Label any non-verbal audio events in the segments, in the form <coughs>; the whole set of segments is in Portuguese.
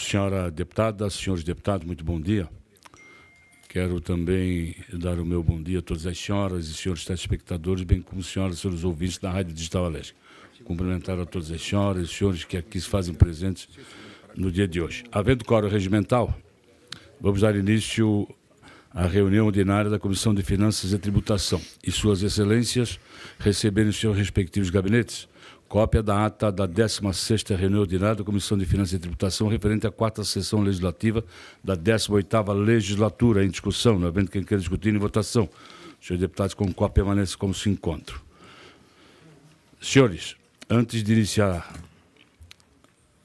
Senhora deputada, senhores deputados, muito bom dia. Quero também dar o meu bom dia a todas as senhoras e senhores telespectadores, bem como senhoras e senhores ouvintes da Rádio Digital Alesc. Cumprimentar a todas as senhoras e senhores que aqui se fazem presentes no dia de hoje. Havendo coro regimental, vamos dar início à reunião ordinária da Comissão de Finanças e Tributação e suas excelências receberem os seus respectivos gabinetes. Cópia da ata da 16ª reunião ordinária da Comissão de Finanças e Tributação referente à quarta sessão legislativa da 18ª legislatura em discussão, no evento quem quer discutir em votação. Senhores deputados, com cópia permanece como se encontro. Senhores, antes de iniciar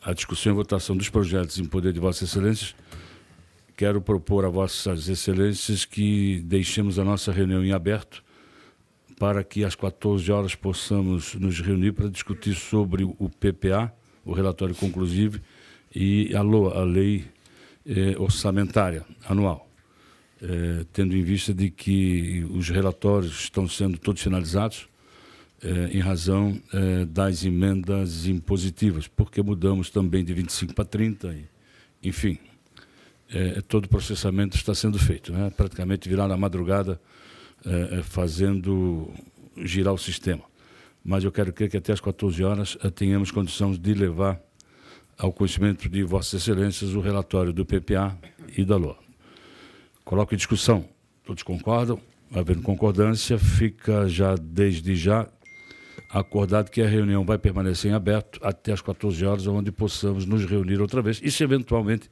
a discussão e votação dos projetos em poder de Vossas Excelências, quero propor a Vossas Excelências que deixemos a nossa reunião em aberto para que às 14 horas possamos nos reunir para discutir sobre o PPA, o relatório conclusivo, e a, LOA, a lei eh, orçamentária anual. Eh, tendo em vista de que os relatórios estão sendo todos finalizados eh, em razão eh, das emendas impositivas, porque mudamos também de 25 para 30, e, enfim, eh, todo o processamento está sendo feito. Né? Praticamente virar na madrugada eh, eh, fazendo girar o sistema. Mas eu quero crer que até às 14 horas eh, tenhamos condições de levar ao conhecimento de Vossas Excelências o relatório do PPA e da LOA. Coloco em discussão. Todos concordam? Havendo concordância, fica já desde já acordado que a reunião vai permanecer em aberto até às 14 horas, onde possamos nos reunir outra vez. E se eventualmente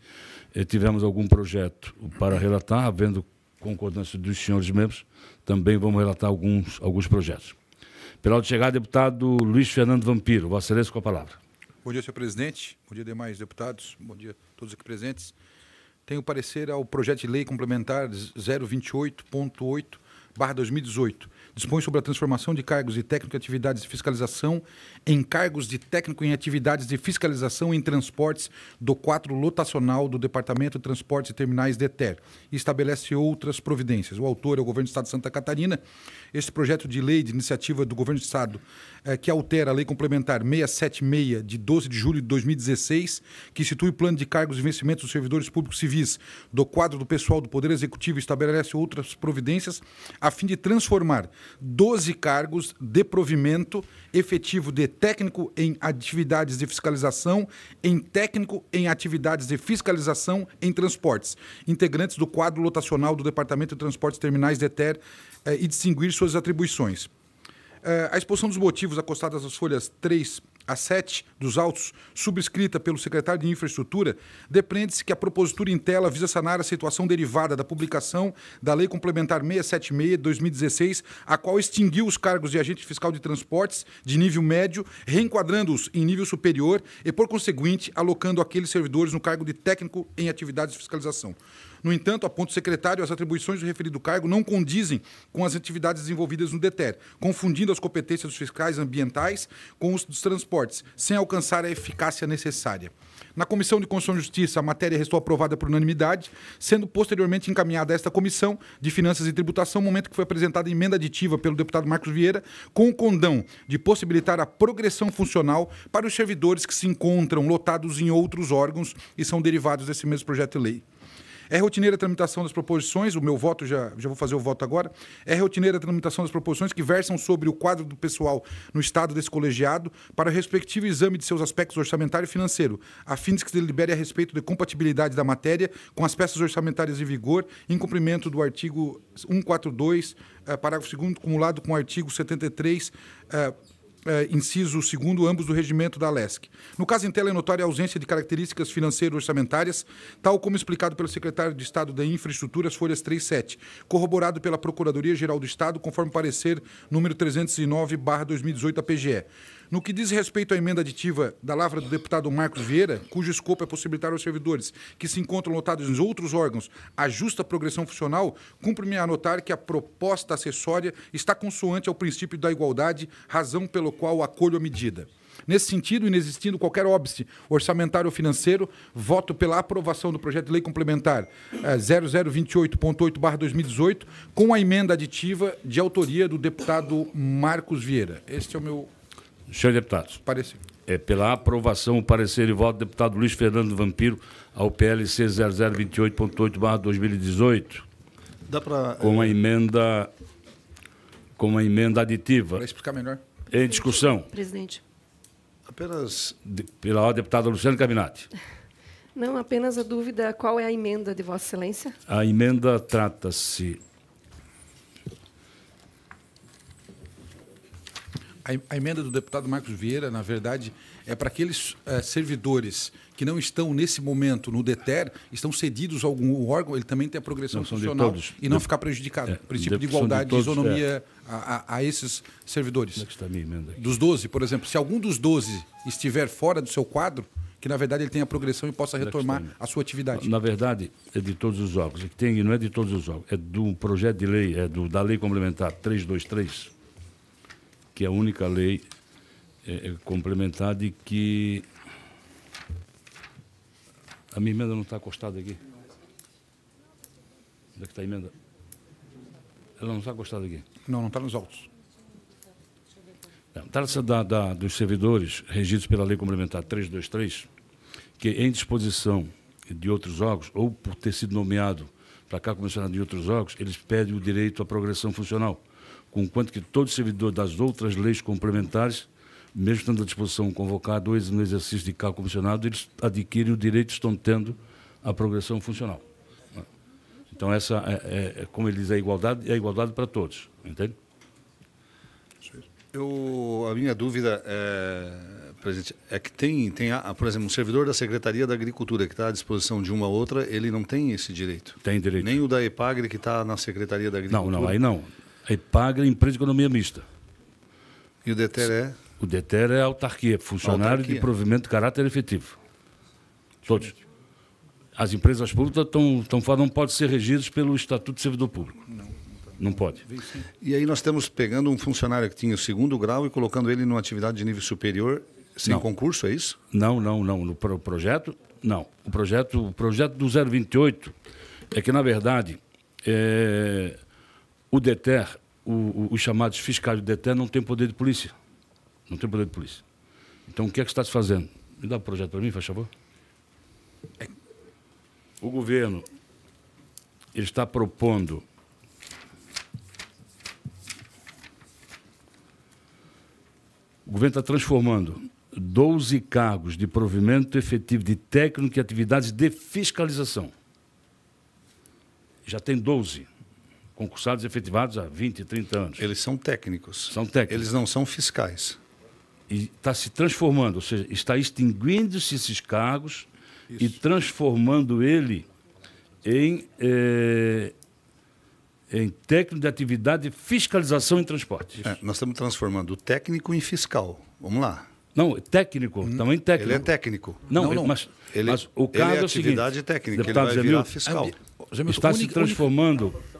tivermos algum projeto para relatar, havendo concordância dos senhores membros, também vamos relatar alguns, alguns projetos. Pela de chegar, deputado Luiz Fernando Vampiro. Vossa Excelência, com a palavra. Bom dia, senhor presidente. Bom dia, demais deputados. Bom dia a todos aqui presentes. Tenho parecer ao projeto de lei complementar 028.8 barra 2018. Dispõe sobre a transformação de cargos e técnico de atividades de fiscalização em cargos de técnico em atividades de fiscalização em transportes do quadro lotacional do Departamento de Transportes e Terminais DETER e estabelece outras providências. O autor é o Governo do Estado de Santa Catarina. Este projeto de lei de iniciativa do Governo do Estado é, que altera a Lei Complementar 676 de 12 de julho de 2016, que institui o plano de cargos e vencimentos dos servidores públicos civis do quadro do pessoal do Poder Executivo estabelece outras providências a fim de transformar 12 cargos de provimento efetivo de técnico em atividades de fiscalização, em técnico em atividades de fiscalização em transportes, integrantes do quadro lotacional do Departamento de Transportes Terminais DETER eh, e distinguir suas atribuições. Eh, a exposição dos motivos acostados às folhas 3 a 7 dos autos, subscrita pelo secretário de Infraestrutura, depreende-se que a propositura em tela visa sanar a situação derivada da publicação da Lei Complementar 676 de 2016, a qual extinguiu os cargos de agente fiscal de transportes de nível médio, reenquadrando-os em nível superior e, por conseguinte, alocando aqueles servidores no cargo de técnico em atividades de fiscalização. No entanto, aponta o secretário, as atribuições do referido cargo não condizem com as atividades desenvolvidas no DETER, confundindo as competências dos fiscais ambientais com os dos transportes, sem alcançar a eficácia necessária. Na Comissão de Constituição e Justiça, a matéria restou aprovada por unanimidade, sendo posteriormente encaminhada a esta Comissão de Finanças e Tributação, momento que foi apresentada emenda aditiva pelo deputado Marcos Vieira, com o condão de possibilitar a progressão funcional para os servidores que se encontram lotados em outros órgãos e são derivados desse mesmo projeto de lei. É rotineira a tramitação das proposições, o meu voto, já, já vou fazer o voto agora. É rotineira a tramitação das proposições que versam sobre o quadro do pessoal no estado desse colegiado para o respectivo exame de seus aspectos orçamentário e financeiro, a fim de que se delibere a respeito de compatibilidade da matéria com as peças orçamentárias em vigor, em cumprimento do artigo 142, eh, parágrafo 2 cumulado com o artigo 73, eh, inciso segundo, ambos do regimento da LESC. No caso em tela é notória a ausência de características financeiras orçamentárias, tal como explicado pelo secretário de Estado da Infraestrutura, as folhas 3 e 7, corroborado pela Procuradoria-Geral do Estado, conforme parecer número 309, barra 2018 da PGE. No que diz respeito à emenda aditiva da lavra do deputado Marcos Vieira, cujo escopo é possibilitar aos servidores que se encontram lotados em outros órgãos a justa progressão funcional, cumpre-me anotar que a proposta acessória está consoante ao princípio da igualdade, razão pelo qual acolho a medida. Nesse sentido, inexistindo qualquer óbice orçamentário ou financeiro, voto pela aprovação do projeto de lei complementar eh, 0028.8/2018 com a emenda aditiva de autoria do deputado Marcos Vieira. Este é o meu Senhor deputados. Parecer. É pela aprovação, o parecer e voto do deputado Luiz Fernando Vampiro ao PLC 0028.8/2018. Dá para é, com a emenda com uma emenda aditiva. Para explicar melhor. Em discussão. Presidente. Apenas de, pela deputada Luciana Caminati. Não, apenas a dúvida, qual é a emenda de Vossa Excelência? A emenda trata-se a, emenda do deputado Marcos Vieira, na verdade, é para aqueles é, servidores que não estão nesse momento no DETER, estão cedidos a algum órgão, ele também tem a progressão não, funcional todos, e não de, ficar prejudicado. É, princípio de igualdade, de, todos, isonomia é. a, a, a, esses servidores. É dos 12, por exemplo, se algum dos 12 estiver fora do seu quadro, que na verdade ele tenha progressão e possa é retomar a sua atividade. Na verdade, é de todos os órgãos. E que tem, não é de todos os órgãos, é do projeto de lei, é do, da lei complementar 323, que é a única lei é, é, complementar de que. A minha emenda não está acostada aqui. Onde é que está a emenda? Ela não está acostada aqui. Não, não está nos autos. Trata-se dos servidores regidos pela Lei Complementar 323, que em disposição de outros órgãos, ou por ter sido nomeado para cá comissionado de outros órgãos, eles pedem o direito à progressão funcional conquanto que todo servidor das outras leis complementares, mesmo estando à disposição convocado ou no exercício de cargo comissionado, eles adquirem o direito, estão tendo a progressão funcional. Então, essa, é, é, é como ele diz, a é igualdade é a igualdade para todos, entende? Eu, a minha dúvida, é, presidente, é que tem, tem a, ah, por exemplo, um servidor da Secretaria da Agricultura que está à disposição de uma outra, ele não tem esse direito. Tem direito. Nem o da EPAGRE que está na Secretaria da Agricultura. Não, não, aí não. A paga é empresa de economia mista. E o DETER é? O DETER é autarquia, funcionário autarquia. de provimento de caráter efetivo. Todos. As empresas públicas estão, estão falando não podem ser regidas pelo Estatuto do Servidor Público. Não. Não pode. E aí nós estamos pegando um funcionário que tinha o segundo grau e colocando ele numa atividade de nível superior sem não. concurso, é isso? Não, não, não. No pro projeto, não. O projeto, o projeto do 028 é que, na verdade, é, o DETER, o, o, os chamados fiscais do DETER, não têm poder de polícia. Não tem poder de polícia. Então, o que é que está se fazendo? Me dá o um projeto para mim, faz favor. O governo ele está propondo O governo está transformando 12 cargos de provimento efetivo de técnico e atividades de fiscalização. Já tem 12 concursados efetivados há 20, 30 anos. Eles são técnicos. São técnicos. Eles não são fiscais. E está se transformando, ou seja, está extinguindo-se esses cargos Isso. e transformando ele em, é, em técnico de atividade de fiscalização em transporte. É, nós estamos transformando o técnico em fiscal. Vamos lá. Não, é técnico, hum, também técnico. Ele é técnico. Não, não, não. Mas, ele, mas o cargo ele é, é o seguinte... atividade técnica, deputado ele vai fiscal. Ah, está se transformando... Única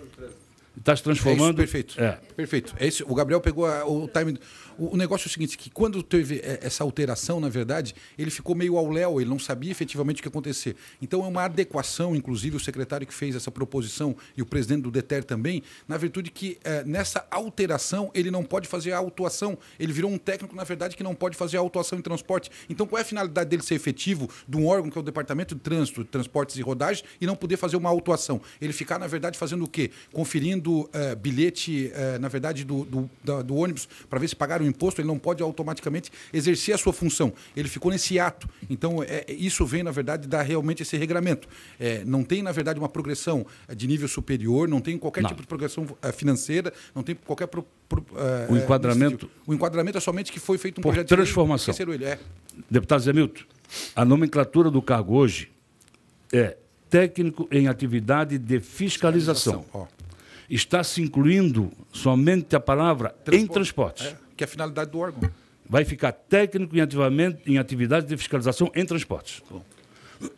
Está se transformando. É isso, perfeito. É. Perfeito. É isso. O Gabriel pegou a, o timing. O, negócio é o seguinte, que quando teve é, essa alteração, na verdade, ele ficou meio ao léu, ele não sabia efetivamente o que ia acontecer. Então é uma adequação, inclusive o secretário que fez essa proposição e o presidente do DETER também, na virtude que é, nessa alteração ele não pode fazer a autuação. Ele virou um técnico, na verdade, que não pode fazer a autuação em transporte. Então qual é a finalidade dele ser efetivo de um órgão que é o Departamento de Trânsito, Transportes e Rodagem e não poder fazer uma autuação? Ele ficar, na verdade, fazendo o quê? Conferindo é, bilhete, é, na verdade, do, do, do ônibus para ver se pagaram o imposto, ele não pode automaticamente exercer a sua função. Ele ficou nesse ato. Então, é, é isso vem, na verdade, dar realmente esse regramento. É, não tem, na verdade, uma progressão é, de nível superior, não tem qualquer não. tipo de progressão é, financeira, não tem qualquer. Pro, pro, o enquadramento. O enquadramento é somente que foi feito um por projeto transformação. de lei. É. Deputado Zemilton, a nomenclatura do cargo hoje é técnico em atividade de fiscalização. fiscalização está se incluindo somente a palavra em transportes. É que é a finalidade do órgão. Vai ficar técnico em, ativamento, em atividade de fiscalização em transportes. Tá bom.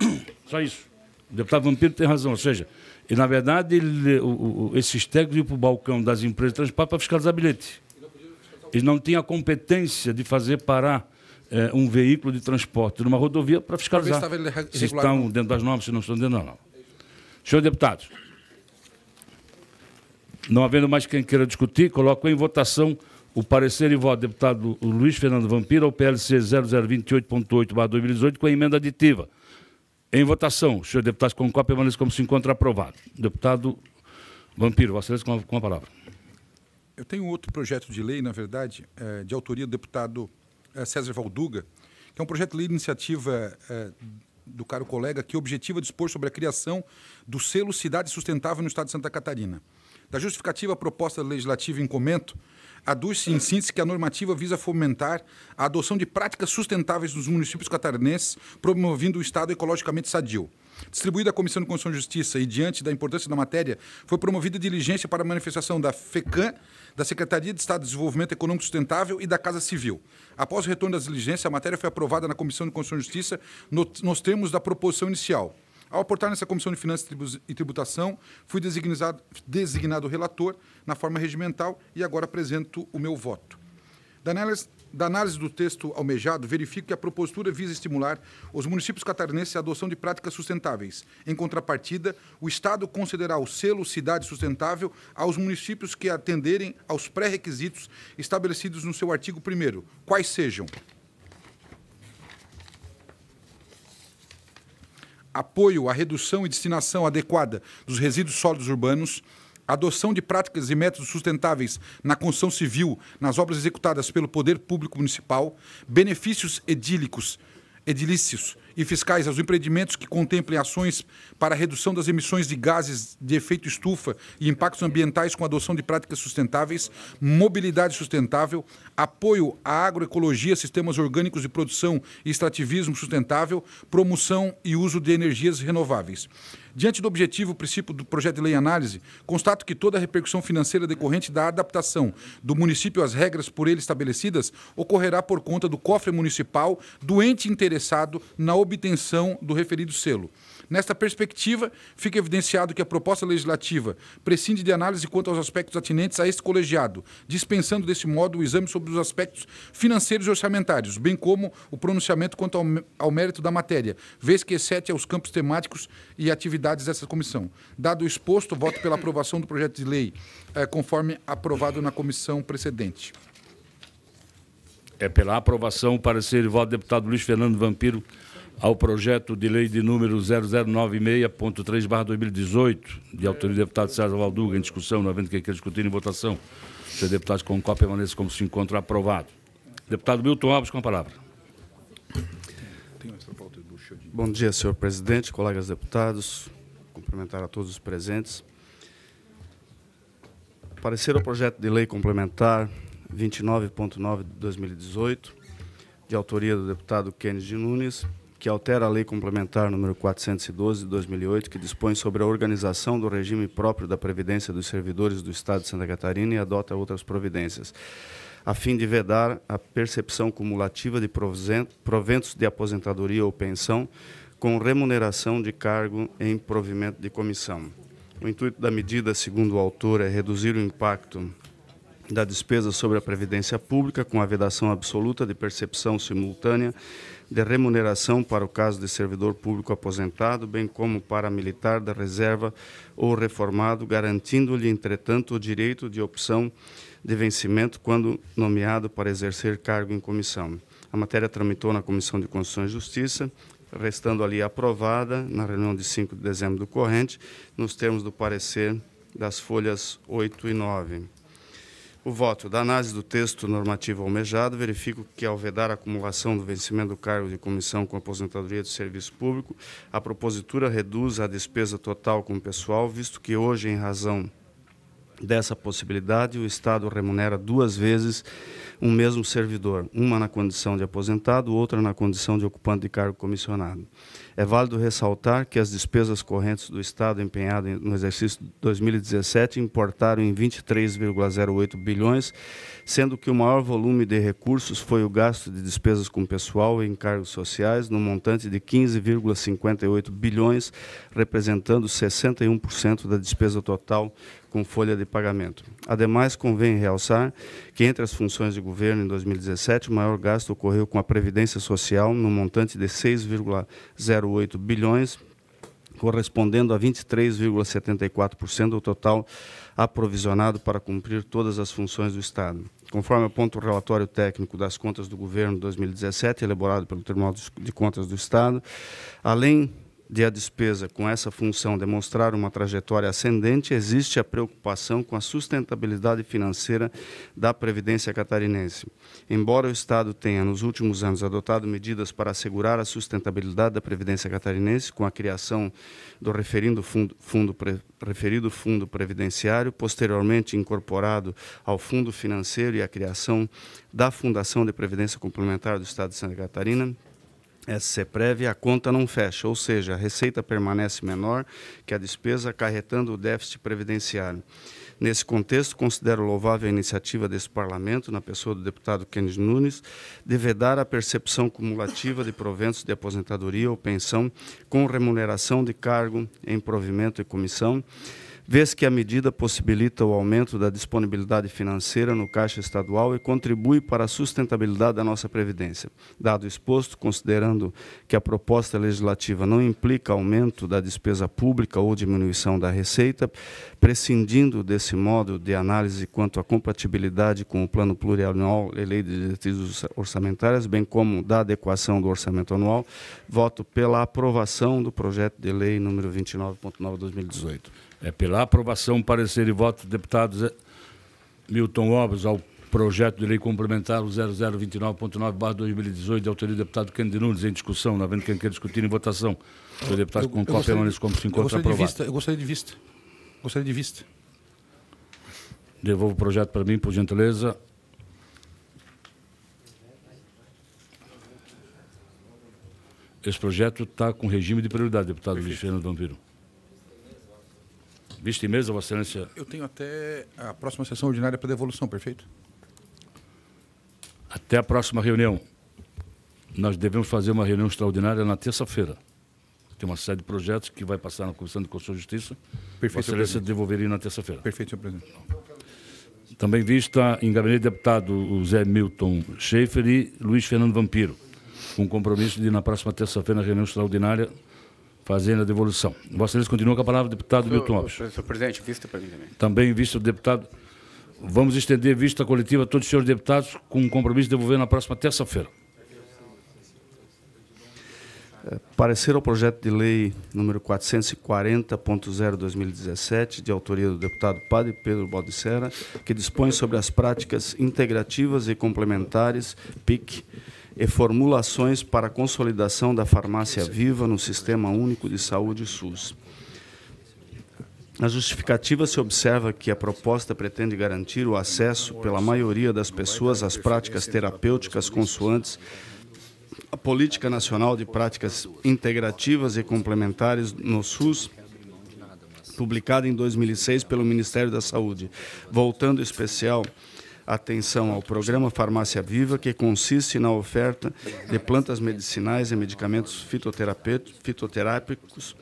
<clears throat> Só isso. O deputado Vampiro tem razão. Ou seja, e, na verdade, ele, o, o, esses técnicos iam para o balcão das empresas de transporte para fiscalizar bilhete. Eles não tinham a competência de fazer parar é, um veículo de transporte numa rodovia para fiscalizar se, estão dentro das normas, se não estão dentro das normas. Senhor deputado, não havendo mais quem queira discutir, coloco em votação o parecer em voto do deputado Luiz Fernando Vampira ao PLC 0028.8-2018 com a emenda aditiva. Em votação, os senhores deputados concordam permaneçam como se encontra aprovado. Deputado Vampiro, Vossa Excelência, com a palavra. Eu tenho outro projeto de lei, na verdade, é, de autoria do deputado é, César Valduga, que é um projeto de lei de iniciativa é, do caro colega que objetiva dispor sobre a criação do selo Cidade Sustentável no Estado de Santa Catarina. Da justificativa proposta legislativa em comento, aduz-se em síntese que a normativa visa fomentar a adoção de práticas sustentáveis nos municípios catarinenses, promovendo o Estado ecologicamente sadio. Distribuída à Comissão de Constituição e Justiça e diante da importância da matéria, foi promovida diligência para a manifestação da FECAM, da Secretaria de Estado de Desenvolvimento Econômico Sustentável e da Casa Civil. Após o retorno das diligências, a matéria foi aprovada na Comissão de Constituição e Justiça nos termos da proposição inicial. Ao aportar nessa Comissão de Finanças e Tributação, fui designado, designado relator na forma regimental e agora apresento o meu voto. Da análise, da análise do texto almejado, verifico que a proposta visa estimular os municípios catarinenses à adoção de práticas sustentáveis. Em contrapartida, o Estado concederá o selo Cidade Sustentável aos municípios que atenderem aos pré-requisitos estabelecidos no seu artigo 1, quais sejam: apoio à redução e destinação adequada dos resíduos sólidos urbanos, adoção de práticas e métodos sustentáveis na construção civil, nas obras executadas pelo Poder Público Municipal, benefícios edílicos, edilícios e fiscais aos empreendimentos que contemplem ações para redução das emissões de gases de efeito estufa e impactos ambientais com adoção de práticas sustentáveis, mobilidade sustentável, apoio à agroecologia, sistemas orgânicos de produção e extrativismo sustentável, promoção e uso de energias renováveis. Diante do objetivo, o princípio do projeto de lei análise, constato que toda a repercussão financeira decorrente da adaptação do município às regras por ele estabelecidas ocorrerá por conta do cofre municipal do ente interessado na obtenção do referido selo. Nesta perspectiva, fica evidenciado que a proposta legislativa prescinde de análise quanto aos aspectos atinentes a este colegiado, dispensando desse modo o exame sobre os aspectos financeiros e orçamentários, bem como o pronunciamento quanto ao, ao mérito da matéria, vez que excete aos campos temáticos e atividades dessa comissão. Dado o exposto, voto pela aprovação do projeto de lei, eh, conforme aprovado na comissão precedente. É pela aprovação, o parecer e voto do deputado Luiz Fernando Vampiro, ao projeto de lei de número 0096.3/2018, de autoria do deputado César Valduga, em discussão, não havendo que queira discutir em votação. Senhor deputado Concó permaneça como se encontra aprovado. Deputado Milton Alves, com a palavra. Bom dia, senhor presidente, colegas deputados, cumprimentar a todos os presentes. Parecer ao projeto de lei complementar 29.9 de 2018, de autoria do deputado Kennedy Nunes, que altera a Lei Complementar número 412 de 2008, que dispõe sobre a organização do regime próprio da Previdência dos Servidores do Estado de Santa Catarina e adota outras providências, a fim de vedar a percepção cumulativa de proventos de aposentadoria ou pensão com remuneração de cargo em provimento de comissão. O intuito da medida, segundo o autor, é reduzir o impacto da despesa sobre a Previdência Pública com a vedação absoluta de percepção simultânea de remuneração para o caso de servidor público aposentado, bem como para militar da reserva ou reformado, garantindo-lhe, entretanto, o direito de opção de vencimento quando nomeado para exercer cargo em comissão. A matéria tramitou na Comissão de Constituição e Justiça, restando ali aprovada na reunião de 5 de dezembro do corrente, nos termos do parecer das folhas 8 e 9. O voto da análise do texto normativo almejado, verifico que, ao vedar a acumulação do vencimento do cargo de comissão com aposentadoria do serviço público, a propositura reduz a despesa total com o pessoal, visto que hoje, em razão dessa possibilidade, o Estado remunera duas vezes um mesmo servidor, uma na condição de aposentado, outra na condição de ocupante de cargo comissionado. É válido ressaltar que as despesas correntes do Estado empenhadas no exercício 2017 importaram em 23,08 bilhões, sendo que o maior volume de recursos foi o gasto de despesas com pessoal e encargos sociais, no montante de 15,58 bilhões, representando 61% da despesa total com folha de pagamento. Ademais, convém realçar que entre as funções de governo em 2017, o maior gasto ocorreu com a Previdência Social, no montante de 6,08 bilhões, correspondendo a 23,74% do total aprovisionado para cumprir todas as funções do Estado. Conforme aponta o relatório técnico das contas do governo 2017, elaborado pelo Tribunal de Contas do Estado, além de a despesa com essa função demonstrar uma trajetória ascendente, existe a preocupação com a sustentabilidade financeira da Previdência catarinense. Embora o Estado tenha, nos últimos anos, adotado medidas para assegurar a sustentabilidade da Previdência catarinense, com a criação do referido fundo, fundo pre, referido fundo previdenciário, posteriormente incorporado ao Fundo Financeiro e a criação da Fundação de Previdência Complementar do Estado de Santa Catarina, SCPREV é e a conta não fecha, ou seja, a receita permanece menor que a despesa, acarretando o déficit previdenciário. Nesse contexto, considero louvável a iniciativa desse Parlamento, na pessoa do deputado Kennedy Nunes, de vedar a percepção cumulativa de proventos de aposentadoria ou pensão com remuneração de cargo em provimento e comissão, vez que a medida possibilita o aumento da disponibilidade financeira no caixa estadual e contribui para a sustentabilidade da nossa previdência. Dado exposto, considerando que a proposta legislativa não implica aumento da despesa pública ou diminuição da receita, prescindindo desse modo de análise quanto à compatibilidade com o plano plurianual e lei de diretrizes orçamentárias, bem como da adequação do orçamento anual, voto pela aprovação do projeto de lei número 29.9/2018. É pela aprovação, parecer e voto do deputado eh, Milton Obras ao projeto de lei complementar 0029.9/2018 de autoria do deputado Cândido Nunes em discussão, na venda quem quer discutir em votação. O deputado, com qual como se encontra aprovado. Vista, eu gostaria de vista. Gostaria de vista. Devolvo o projeto para mim, por gentileza. Esse projeto está com regime de prioridade, deputado Luiz Fernando Vampiro. Vista em mesa, Vossa Excelência. Eu tenho até a próxima sessão ordinária para devolução, perfeito? Até a próxima reunião. Nós devemos fazer uma reunião extraordinária na terça-feira. Tem uma série de projetos que vai passar na Comissão de Constituição e Justiça. Perfeito, Vossa Excelência devolveria na terça-feira. Perfeito, senhor presidente. Também vista em gabinete deputado Zé Milton Schaefer e Luiz Fernando Vampiro, com compromisso de, na próxima terça-feira, na reunião extraordinária, fazendo a devolução. Vossa Excelência continua com a palavra, deputado Milton Alves. Senhor presidente, vista para mim também. Também o deputado. Vamos estender vista coletiva a todos os senhores deputados com um compromisso de devolver na próxima terça-feira. É, parecer ao projeto de lei número 440.0-2017, de autoria do deputado Padre Pedro Baldicera, que dispõe sobre as práticas integrativas e complementares, PIC, e formulações para a consolidação da farmácia viva no Sistema Único de Saúde SUS. Na justificativa se observa que a proposta pretende garantir o acesso pela maioria das pessoas às práticas terapêuticas consoantes a Política Nacional de Práticas Integrativas e Complementares no SUS, publicada em 2006 pelo Ministério da Saúde, voltando em especial atenção ao programa Farmácia Viva, que consiste na oferta de plantas medicinais e medicamentos fitoterápicos,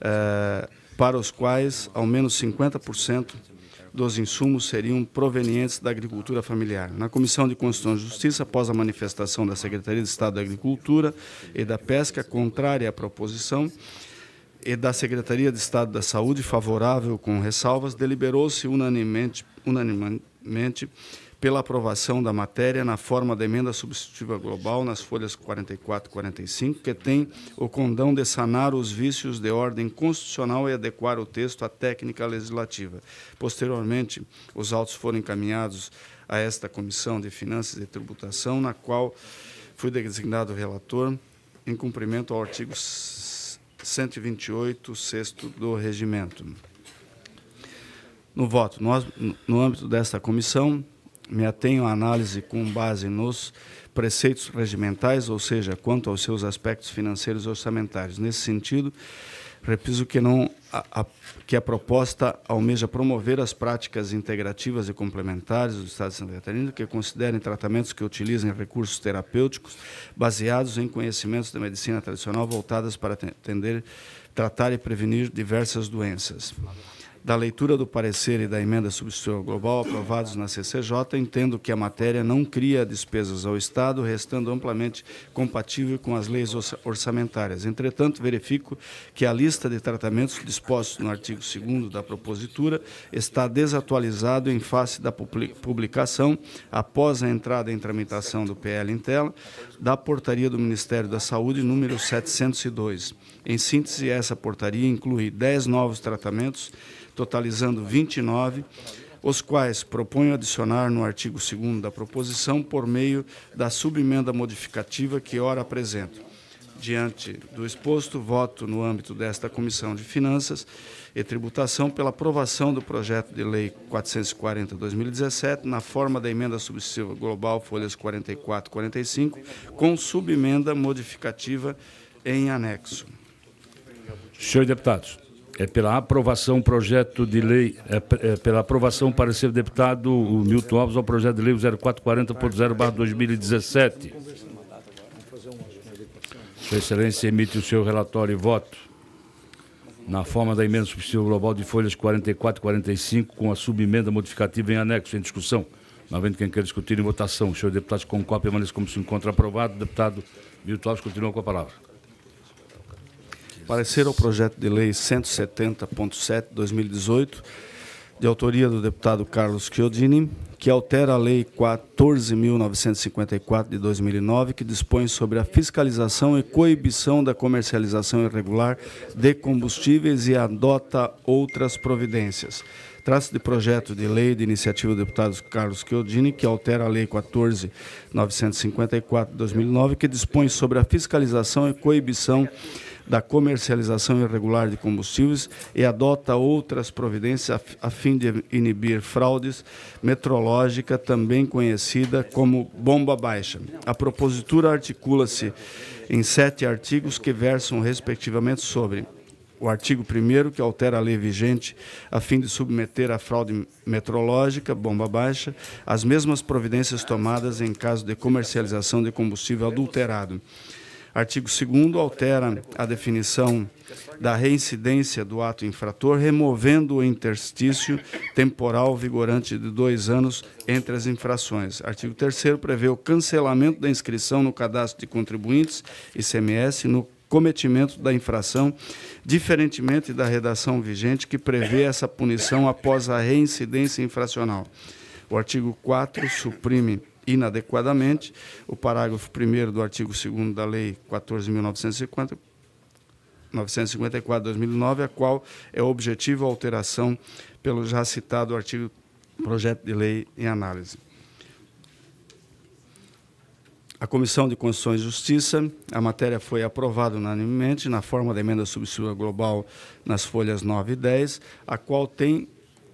eh, para os quais ao menos 50% dos insumos seriam provenientes da agricultura familiar. Na Comissão de Constituição e Justiça, após a manifestação da Secretaria de Estado da Agricultura e da Pesca, contrária à proposição, e da Secretaria de Estado da Saúde, favorável com ressalvas, deliberou-se unanimemente, unanimemente pela aprovação da matéria na forma da emenda substitutiva global nas folhas 44 e 45, que tem o condão de sanar os vícios de ordem constitucional e adequar o texto à técnica legislativa. Posteriormente, os autos foram encaminhados a esta Comissão de Finanças e Tributação, na qual fui designado relator em cumprimento ao artigo 128, sexto do regimento. No voto, no, no âmbito desta comissão, me atenho à análise com base nos preceitos regimentais, ou seja, quanto aos seus aspectos financeiros e orçamentários. Nesse sentido, repiso que não a, a, que a proposta almeja promover as práticas integrativas e complementares do Estado de Santa Catarina que considerem tratamentos que utilizem recursos terapêuticos baseados em conhecimentos da medicina tradicional voltadas para atender, tratar e prevenir diversas doenças da leitura do parecer e da emenda substitucional global aprovados na CCJ, entendo que a matéria não cria despesas ao Estado, restando amplamente compatível com as leis orçamentárias. Entretanto, verifico que a lista de tratamentos dispostos no artigo 2 da propositura está desatualizado em face da publicação, após a entrada em tramitação do PL em tela, da portaria do Ministério da Saúde número 702. Em síntese, essa portaria inclui 10 novos tratamentos totalizando 29, os quais proponho adicionar no artigo 2 da proposição por meio da subemenda modificativa que ora apresento. Diante do exposto, voto no âmbito desta Comissão de Finanças e Tributação pela aprovação do projeto de lei 440/2017 na forma da emenda subsistiva global folhas 44 e 45 com subemenda modificativa em anexo. Senhores deputados, é pela aprovação projeto de lei, é, é pela aprovação parecer deputado Milton Alves ao projeto de lei 0440.0/2017. Sua Excelência emite o seu relatório e voto na forma da emenda substitutiva global de folhas 44 e 45 com a subemenda modificativa em anexo em discussão. Não tá havendo quem queira discutir em votação. O senhor deputado Concó permanece como se encontra aprovado. O deputado Milton Alves continua com a palavra parecer ao projeto de lei 170.7/2018, de autoria do deputado Carlos Chiodini, que altera a lei 14954 de 2009, que dispõe sobre a fiscalização e coibição da comercialização irregular de combustíveis e adota outras providências. Trata-se de projeto de lei de iniciativa do deputado Carlos Chiodini, que altera a Lei 14.954 de 2009, que dispõe sobre a fiscalização e coibição da comercialização irregular de combustíveis e adota outras providências a, fim de inibir fraudes metrológica, também conhecida como bomba baixa. A propositura articula-se em sete artigos que versam respectivamente sobre o artigo 1 que altera a lei vigente a fim de submeter à fraude metrológica, bomba baixa, as mesmas providências tomadas em caso de comercialização de combustível adulterado. Artigo 2 altera a definição da reincidência do ato infrator, removendo o interstício temporal vigorante de dois anos entre as infrações. Artigo 3 prevê o cancelamento da inscrição no cadastro de contribuintes, ICMS, no cometimento da infração, diferentemente da redação vigente que prevê essa punição após a reincidência infracional. O artigo 4 suprime inadequadamente, o parágrafo 1 do artigo 2 da Lei 14.950. 954-2009, a qual é objetivo a alteração pelo já citado artigo projeto de lei em análise. A Comissão de Constituição e Justiça, a matéria foi aprovada unanimemente na forma da emenda substitutiva global nas folhas 9 e 10, a qual tem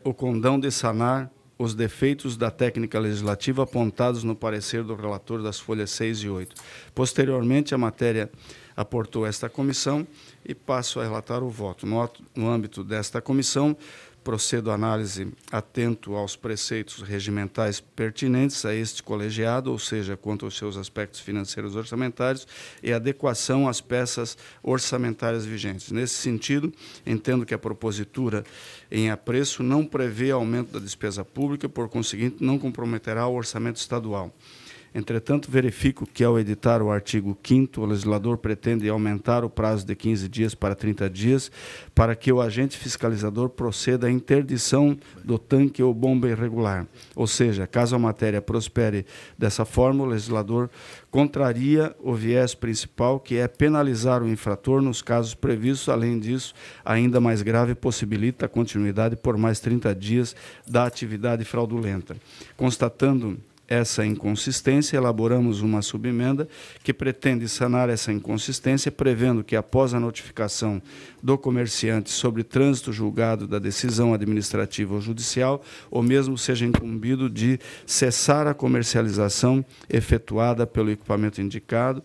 o condão de sanar os defeitos da técnica legislativa apontados no parecer do relator das folhas 6 e 8. Posteriormente, a matéria aportou esta comissão e passo a relatar o voto. No, no âmbito desta comissão, procedo análise atento aos preceitos regimentais pertinentes a este colegiado, ou seja, quanto aos seus aspectos financeiros orçamentários e adequação às peças orçamentárias vigentes. Nesse sentido, entendo que a propositura em apreço não prevê aumento da despesa pública, por conseguinte, não comprometerá o orçamento estadual. Entretanto, verifico que, ao editar o artigo 5 o legislador pretende aumentar o prazo de 15 dias para 30 dias para que o agente fiscalizador proceda à interdição do tanque ou bomba irregular. Ou seja, caso a matéria prospere dessa forma, o legislador contraria o viés principal, que é penalizar o infrator nos casos previstos. Além disso, ainda mais grave, possibilita a continuidade por mais 30 dias da atividade fraudulenta. Constatando essa inconsistência, elaboramos uma subemenda que pretende sanar essa inconsistência, prevendo que, após a notificação do comerciante sobre trânsito julgado da decisão administrativa ou judicial, ou mesmo seja incumbido de cessar a comercialização efetuada pelo equipamento indicado,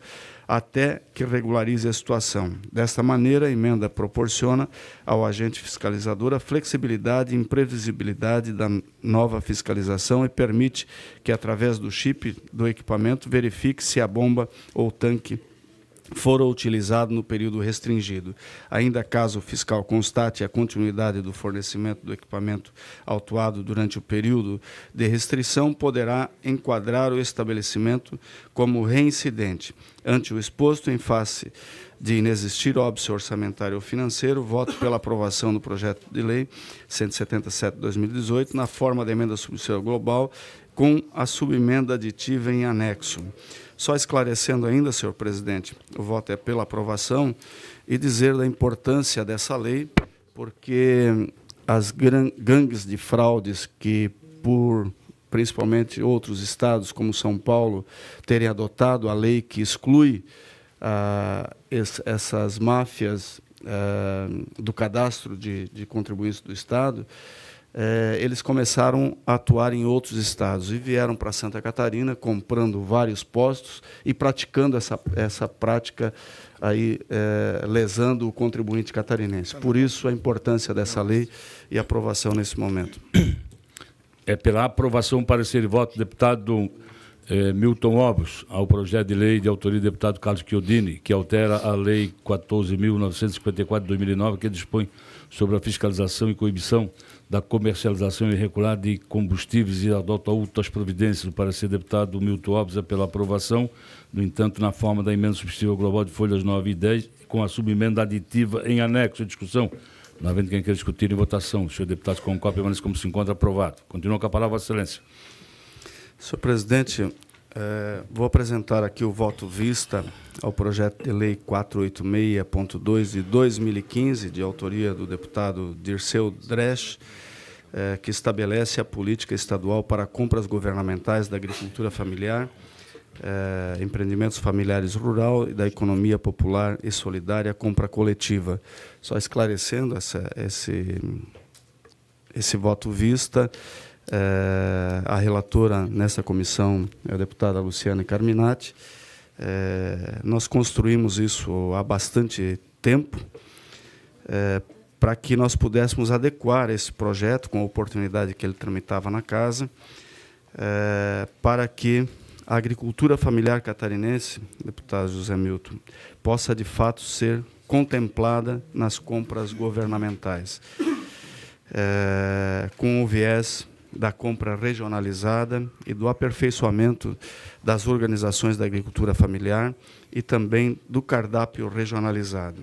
até que regularize a situação. Desta maneira, a emenda proporciona ao agente fiscalizador a flexibilidade e imprevisibilidade da nova fiscalização e permite que, através do chip do equipamento, verifique se a bomba ou tanque foram utilizados no período restringido. Ainda caso o fiscal constate a continuidade do fornecimento do equipamento autuado durante o período de restrição, poderá enquadrar o estabelecimento como reincidente. Ante o exposto, em face de inexistir óbice orçamentário ou financeiro, voto pela aprovação do projeto de lei 177-2018, na forma da emenda subsidiária global, com a subemenda aditiva em anexo. Só esclarecendo ainda, senhor presidente, o voto é pela aprovação e dizer da importância dessa lei, porque as gangues de fraudes que por principalmente outros estados como São Paulo terem adotado a lei que exclui ah, es, essas máfias ah, do cadastro de, de contribuintes do estado, eh, eles começaram a atuar em outros estados e vieram para Santa Catarina comprando vários postos e praticando essa, essa prática aí eh, lesando o contribuinte catarinense. Por isso a importância dessa lei e aprovação nesse momento. É pela aprovação, parecer e voto, deputado eh, Milton Obos, ao projeto de lei de autoria do deputado Carlos Chiodini, que altera a Lei 14.954 de 2009, que dispõe sobre a fiscalização e coibição da comercialização irregular de combustíveis e adota outras providências O parecer deputado Milton Alves é pela aprovação, no entanto, na forma da emenda substitutiva global de folhas 9 e 10, com a subemenda aditiva em anexo à discussão. Não havendo quem queira discutir em votação. senhor senhores deputados concordam, permanece como se encontra aprovado. Continua com a palavra, Excelência. Senhor presidente, é, vou apresentar aqui o voto vista ao projeto de lei 486.2 de 2015, de autoria do deputado Dirceu Dresch, é, que estabelece a política estadual para compras governamentais da agricultura familiar, é, empreendimentos familiares rural e da economia popular e solidária, compra coletiva. Só esclarecendo essa, esse, esse voto vista. É, a relatora nessa comissão é a deputada Luciana Carminati. É, nós construímos isso há bastante tempo é, para que nós pudéssemos adequar esse projeto com a oportunidade que ele tramitava na casa para que a agricultura familiar catarinense, deputado José Milton, possa de fato ser contemplada nas compras governamentais, é, com o viés da compra regionalizada e do aperfeiçoamento das organizações da agricultura familiar e também do cardápio regionalizado.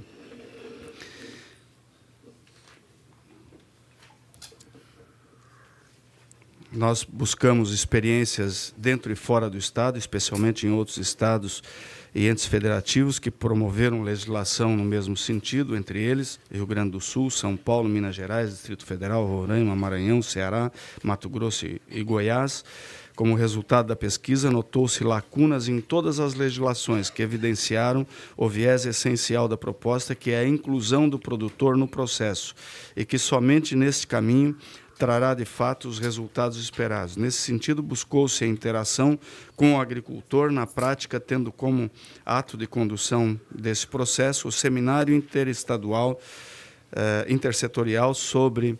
Nós buscamos experiências dentro e fora do Estado, especialmente em outros estados e entes federativos que promoveram legislação no mesmo sentido, entre eles Rio Grande do Sul, São Paulo, Minas Gerais, Distrito Federal, Roraima, Maranhão, Ceará, Mato Grosso e Goiás. Como resultado da pesquisa, notou-se lacunas em todas as legislações que evidenciaram o viés essencial da proposta, que é a inclusão do produtor no processo, e que somente neste caminho trará de fato os resultados esperados. Nesse sentido, buscou-se a interação com o agricultor, na prática, tendo como ato de condução desse processo o seminário interestadual, eh, intersetorial sobre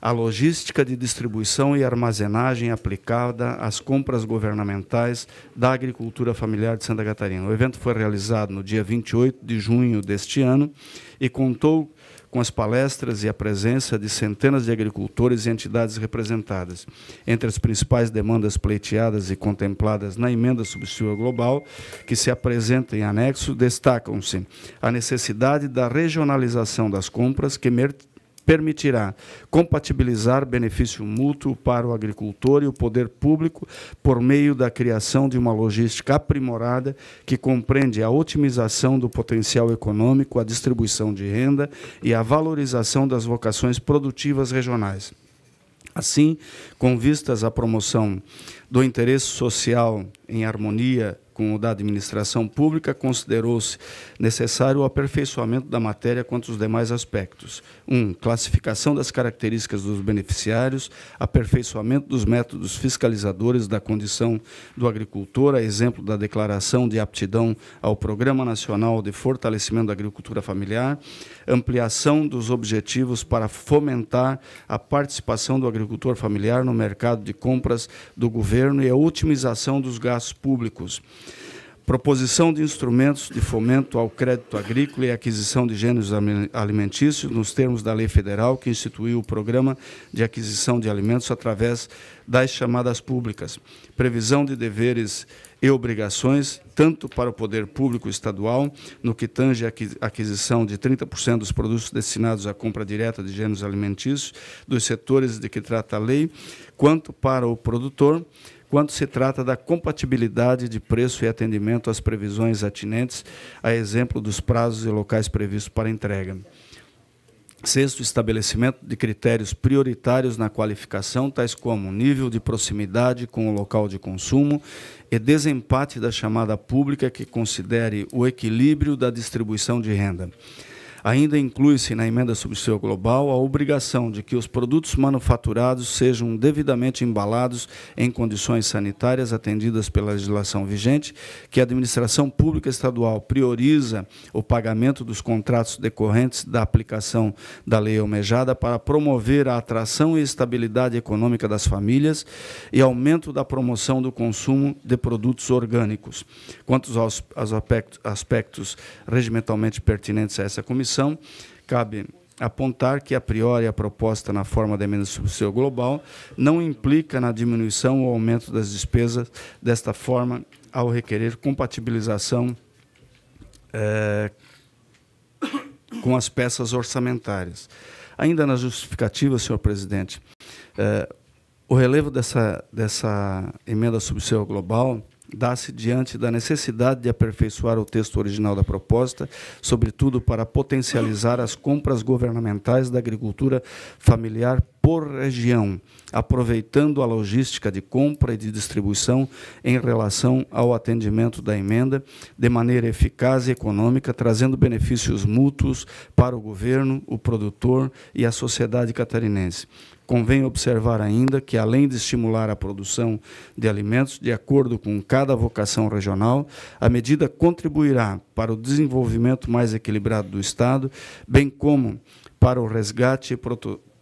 a logística de distribuição e armazenagem aplicada às compras governamentais da agricultura familiar de Santa Catarina. O evento foi realizado no dia 28 de junho deste ano e contou com as palestras e a presença de centenas de agricultores e entidades representadas. Entre as principais demandas pleiteadas e contempladas na emenda subsídio global, que se apresenta em anexo, destacam-se a necessidade da regionalização das compras que permitirá compatibilizar benefício mútuo para o agricultor e o poder público por meio da criação de uma logística aprimorada que compreende a otimização do potencial econômico, a distribuição de renda e a valorização das vocações produtivas regionais. Assim, com vistas à promoção do interesse social em harmonia com o da administração pública, considerou-se necessário o aperfeiçoamento da matéria quanto aos demais aspectos. 1. Um, classificação das características dos beneficiários, aperfeiçoamento dos métodos fiscalizadores da condição do agricultor, a exemplo da declaração de aptidão ao Programa Nacional de Fortalecimento da Agricultura Familiar, ampliação dos objetivos para fomentar a participação do agricultor familiar no mercado de compras do governo e a otimização dos gastos públicos proposição de instrumentos de fomento ao crédito agrícola e aquisição de gêneros alimentícios nos termos da lei federal que instituiu o programa de aquisição de alimentos através das chamadas públicas, previsão de deveres e obrigações tanto para o poder público estadual no que tange a aquisição de 30% dos produtos destinados à compra direta de gêneros alimentícios dos setores de que trata a lei, quanto para o produtor quando se trata da compatibilidade de preço e atendimento às previsões atinentes, a exemplo dos prazos e locais previstos para entrega. Sexto, estabelecimento de critérios prioritários na qualificação, tais como nível de proximidade com o local de consumo e desempate da chamada pública que considere o equilíbrio da distribuição de renda. Ainda inclui-se na emenda substitutiva global a obrigação de que os produtos manufaturados sejam devidamente embalados em condições sanitárias atendidas pela legislação vigente, que a administração pública estadual prioriza o pagamento dos contratos decorrentes da aplicação da lei almejada para promover a atração e estabilidade econômica das famílias e aumento da promoção do consumo de produtos orgânicos. Quanto aos aspectos regimentalmente pertinentes a essa comissão, discussão, cabe apontar que, a priori, a proposta na forma da emenda subsídio global não implica na diminuição ou aumento das despesas, desta forma, ao requerer compatibilização é, com as peças orçamentárias. Ainda na justificativa, senhor presidente, é, o relevo dessa, dessa emenda subsídio global dá-se diante da necessidade de aperfeiçoar o texto original da proposta, sobretudo para potencializar as compras governamentais da agricultura familiar por região, aproveitando a logística de compra e de distribuição em relação ao atendimento da emenda de maneira eficaz e econômica, trazendo benefícios mútuos para o governo, o produtor e a sociedade catarinense. Convém observar ainda que, além de estimular a produção de alimentos, de acordo com cada vocação regional, a medida contribuirá para o desenvolvimento mais equilibrado do Estado, bem como para o resgate e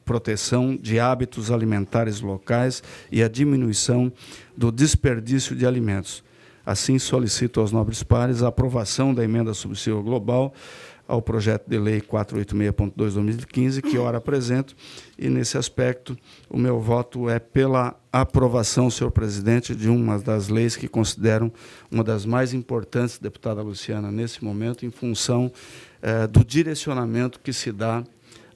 proteção de hábitos alimentares locais e a diminuição do desperdício de alimentos. Assim, solicito aos nobres pares a aprovação da emenda subsídio global ao projeto de lei 486.2/2015, que ora apresento, e nesse aspecto o meu voto é pela aprovação, senhor presidente, de uma das leis que consideram uma das mais importantes, deputada Luciana, nesse momento, em função eh, do direcionamento que se dá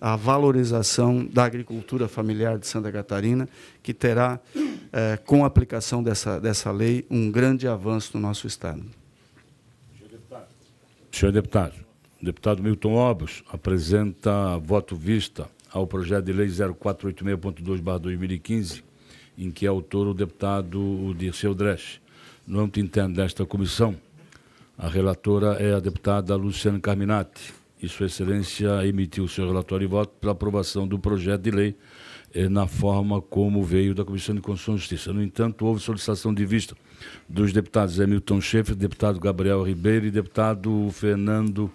à valorização da agricultura familiar de Santa Catarina, que terá, eh, com a aplicação dessa, dessa lei, um grande avanço no nosso Estado. Senhor deputado. Senhor deputado deputado Milton Obos apresenta voto vista ao projeto de lei 0486.2/2015, em que é autor o deputado Dirceu Dresch. No âmbito interno desta comissão, a relatora é a deputada Luciana Carminati e Sua Excelência emitiu seu relatório e voto para aprovação do projeto de lei eh, na forma como veio da Comissão de Constituição e Justiça. No entanto, houve solicitação de vista dos deputados Hamilton Schaefer, deputado Gabriel Ribeiro e deputado Fernando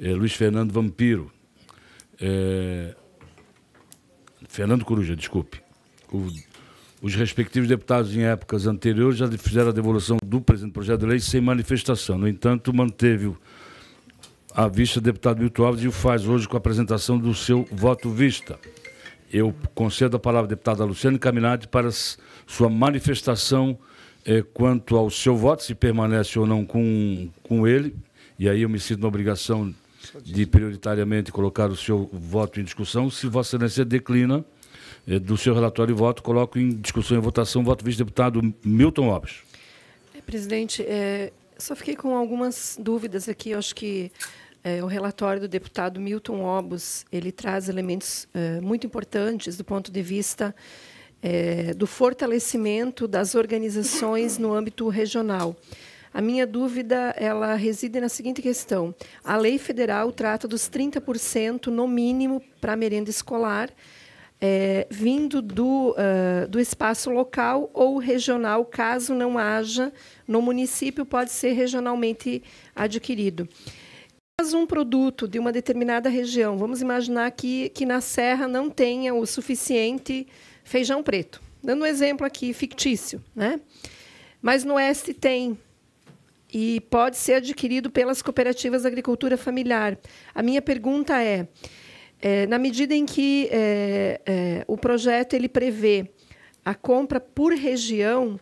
eh, Luiz Fernando Vampiro, é, Fernando Coruja, desculpe, o, os respectivos deputados em épocas anteriores já fizeram a devolução do presente projeto de lei sem manifestação. No entanto, manteve a vista do deputado Milton Alves e o faz hoje com a apresentação do seu voto vista. Eu concedo a palavra à deputada Luciana, Caminati para sua manifestação é, quanto ao seu voto, se permanece ou não com, com ele. E aí eu me sinto na obrigação de prioritariamente colocar o seu voto em discussão. Se Vossa Excelência declina eh, do seu relatório e voto, coloco em discussão e votação o voto do vice-deputado Milton Lopes. Eh, presidente, é, só fiquei com algumas dúvidas aqui. Eu acho que é, o relatório do deputado Milton Obos ele traz elementos é, muito importantes do ponto de vista é, do fortalecimento das organizações no âmbito regional. A minha dúvida ela reside na seguinte questão: a lei federal trata dos 30% no mínimo para merenda escolar. É, vindo do, uh, do espaço local ou regional, caso não haja no município, pode ser regionalmente adquirido. Caso um produto de uma determinada região, vamos imaginar que, que na Serra não tenha o suficiente feijão preto. Dando um exemplo aqui fictício, né? mas no Oeste tem, e pode ser adquirido pelas cooperativas de agricultura familiar. A minha pergunta é, é na medida em que é, é, o projeto ele prevê a compra por região,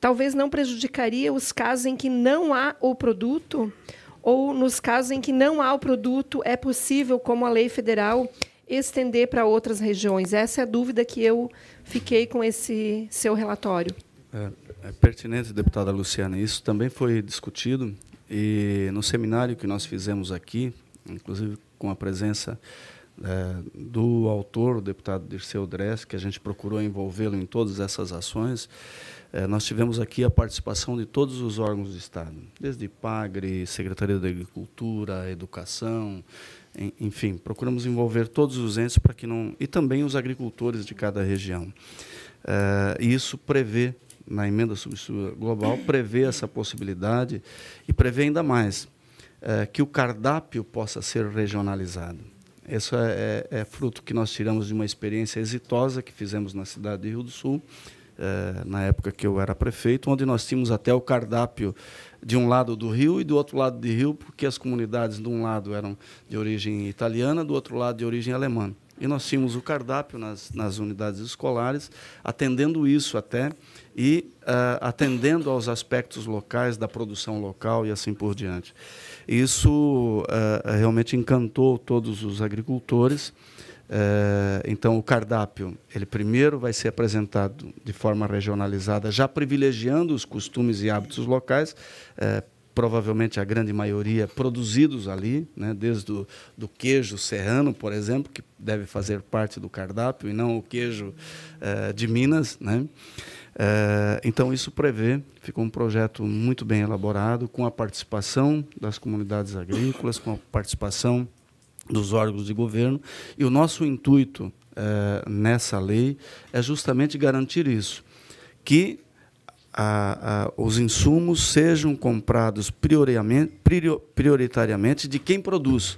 talvez não prejudicaria os casos em que não há o produto ou nos casos em que não há o produto é possível, como a lei federal, estender para outras regiões. Essa é a dúvida que eu fiquei com esse seu relatório. É, é pertinente, deputada Luciana. Isso também foi discutido e no seminário que nós fizemos aqui, inclusive com a presença é, do autor, o deputado Dirceu Dress, que a gente procurou envolvê-lo em todas essas ações, é, nós tivemos aqui a participação de todos os órgãos do Estado, desde PAGRE, Secretaria da Agricultura, Educação, em, enfim, procuramos envolver todos os entes para que não. e também os agricultores de cada região. É, e isso prevê na emenda substitutiva global, prevê essa possibilidade e prevê ainda mais é, que o cardápio possa ser regionalizado. Isso é, é, é, fruto que nós tiramos de uma experiência exitosa que fizemos na cidade de Rio do Sul, é, na época que eu era prefeito, onde nós tínhamos até o cardápio de um lado do rio e do outro lado do rio, porque as comunidades de um lado eram de origem italiana, do outro lado de origem alemã. E nós tínhamos o cardápio nas, nas unidades escolares, atendendo isso até e uh, atendendo aos aspectos locais da produção local e assim por diante. Isso uh, realmente encantou todos os agricultores. Uh, então, o cardápio, ele primeiro vai ser apresentado de forma regionalizada, já privilegiando os costumes e hábitos locais, eh, provavelmente a grande maioria produzidos ali, né? desde o do queijo serrano, por exemplo, que deve fazer parte do cardápio, e não o queijo eh, de Minas. Né? É, então, isso prevê, ficou um projeto muito bem elaborado, com a participação das comunidades agrícolas, com a participação dos órgãos de governo. E o nosso intuito é, nessa lei é justamente garantir isso, que a, a, os insumos sejam comprados prioritariamente de quem produz.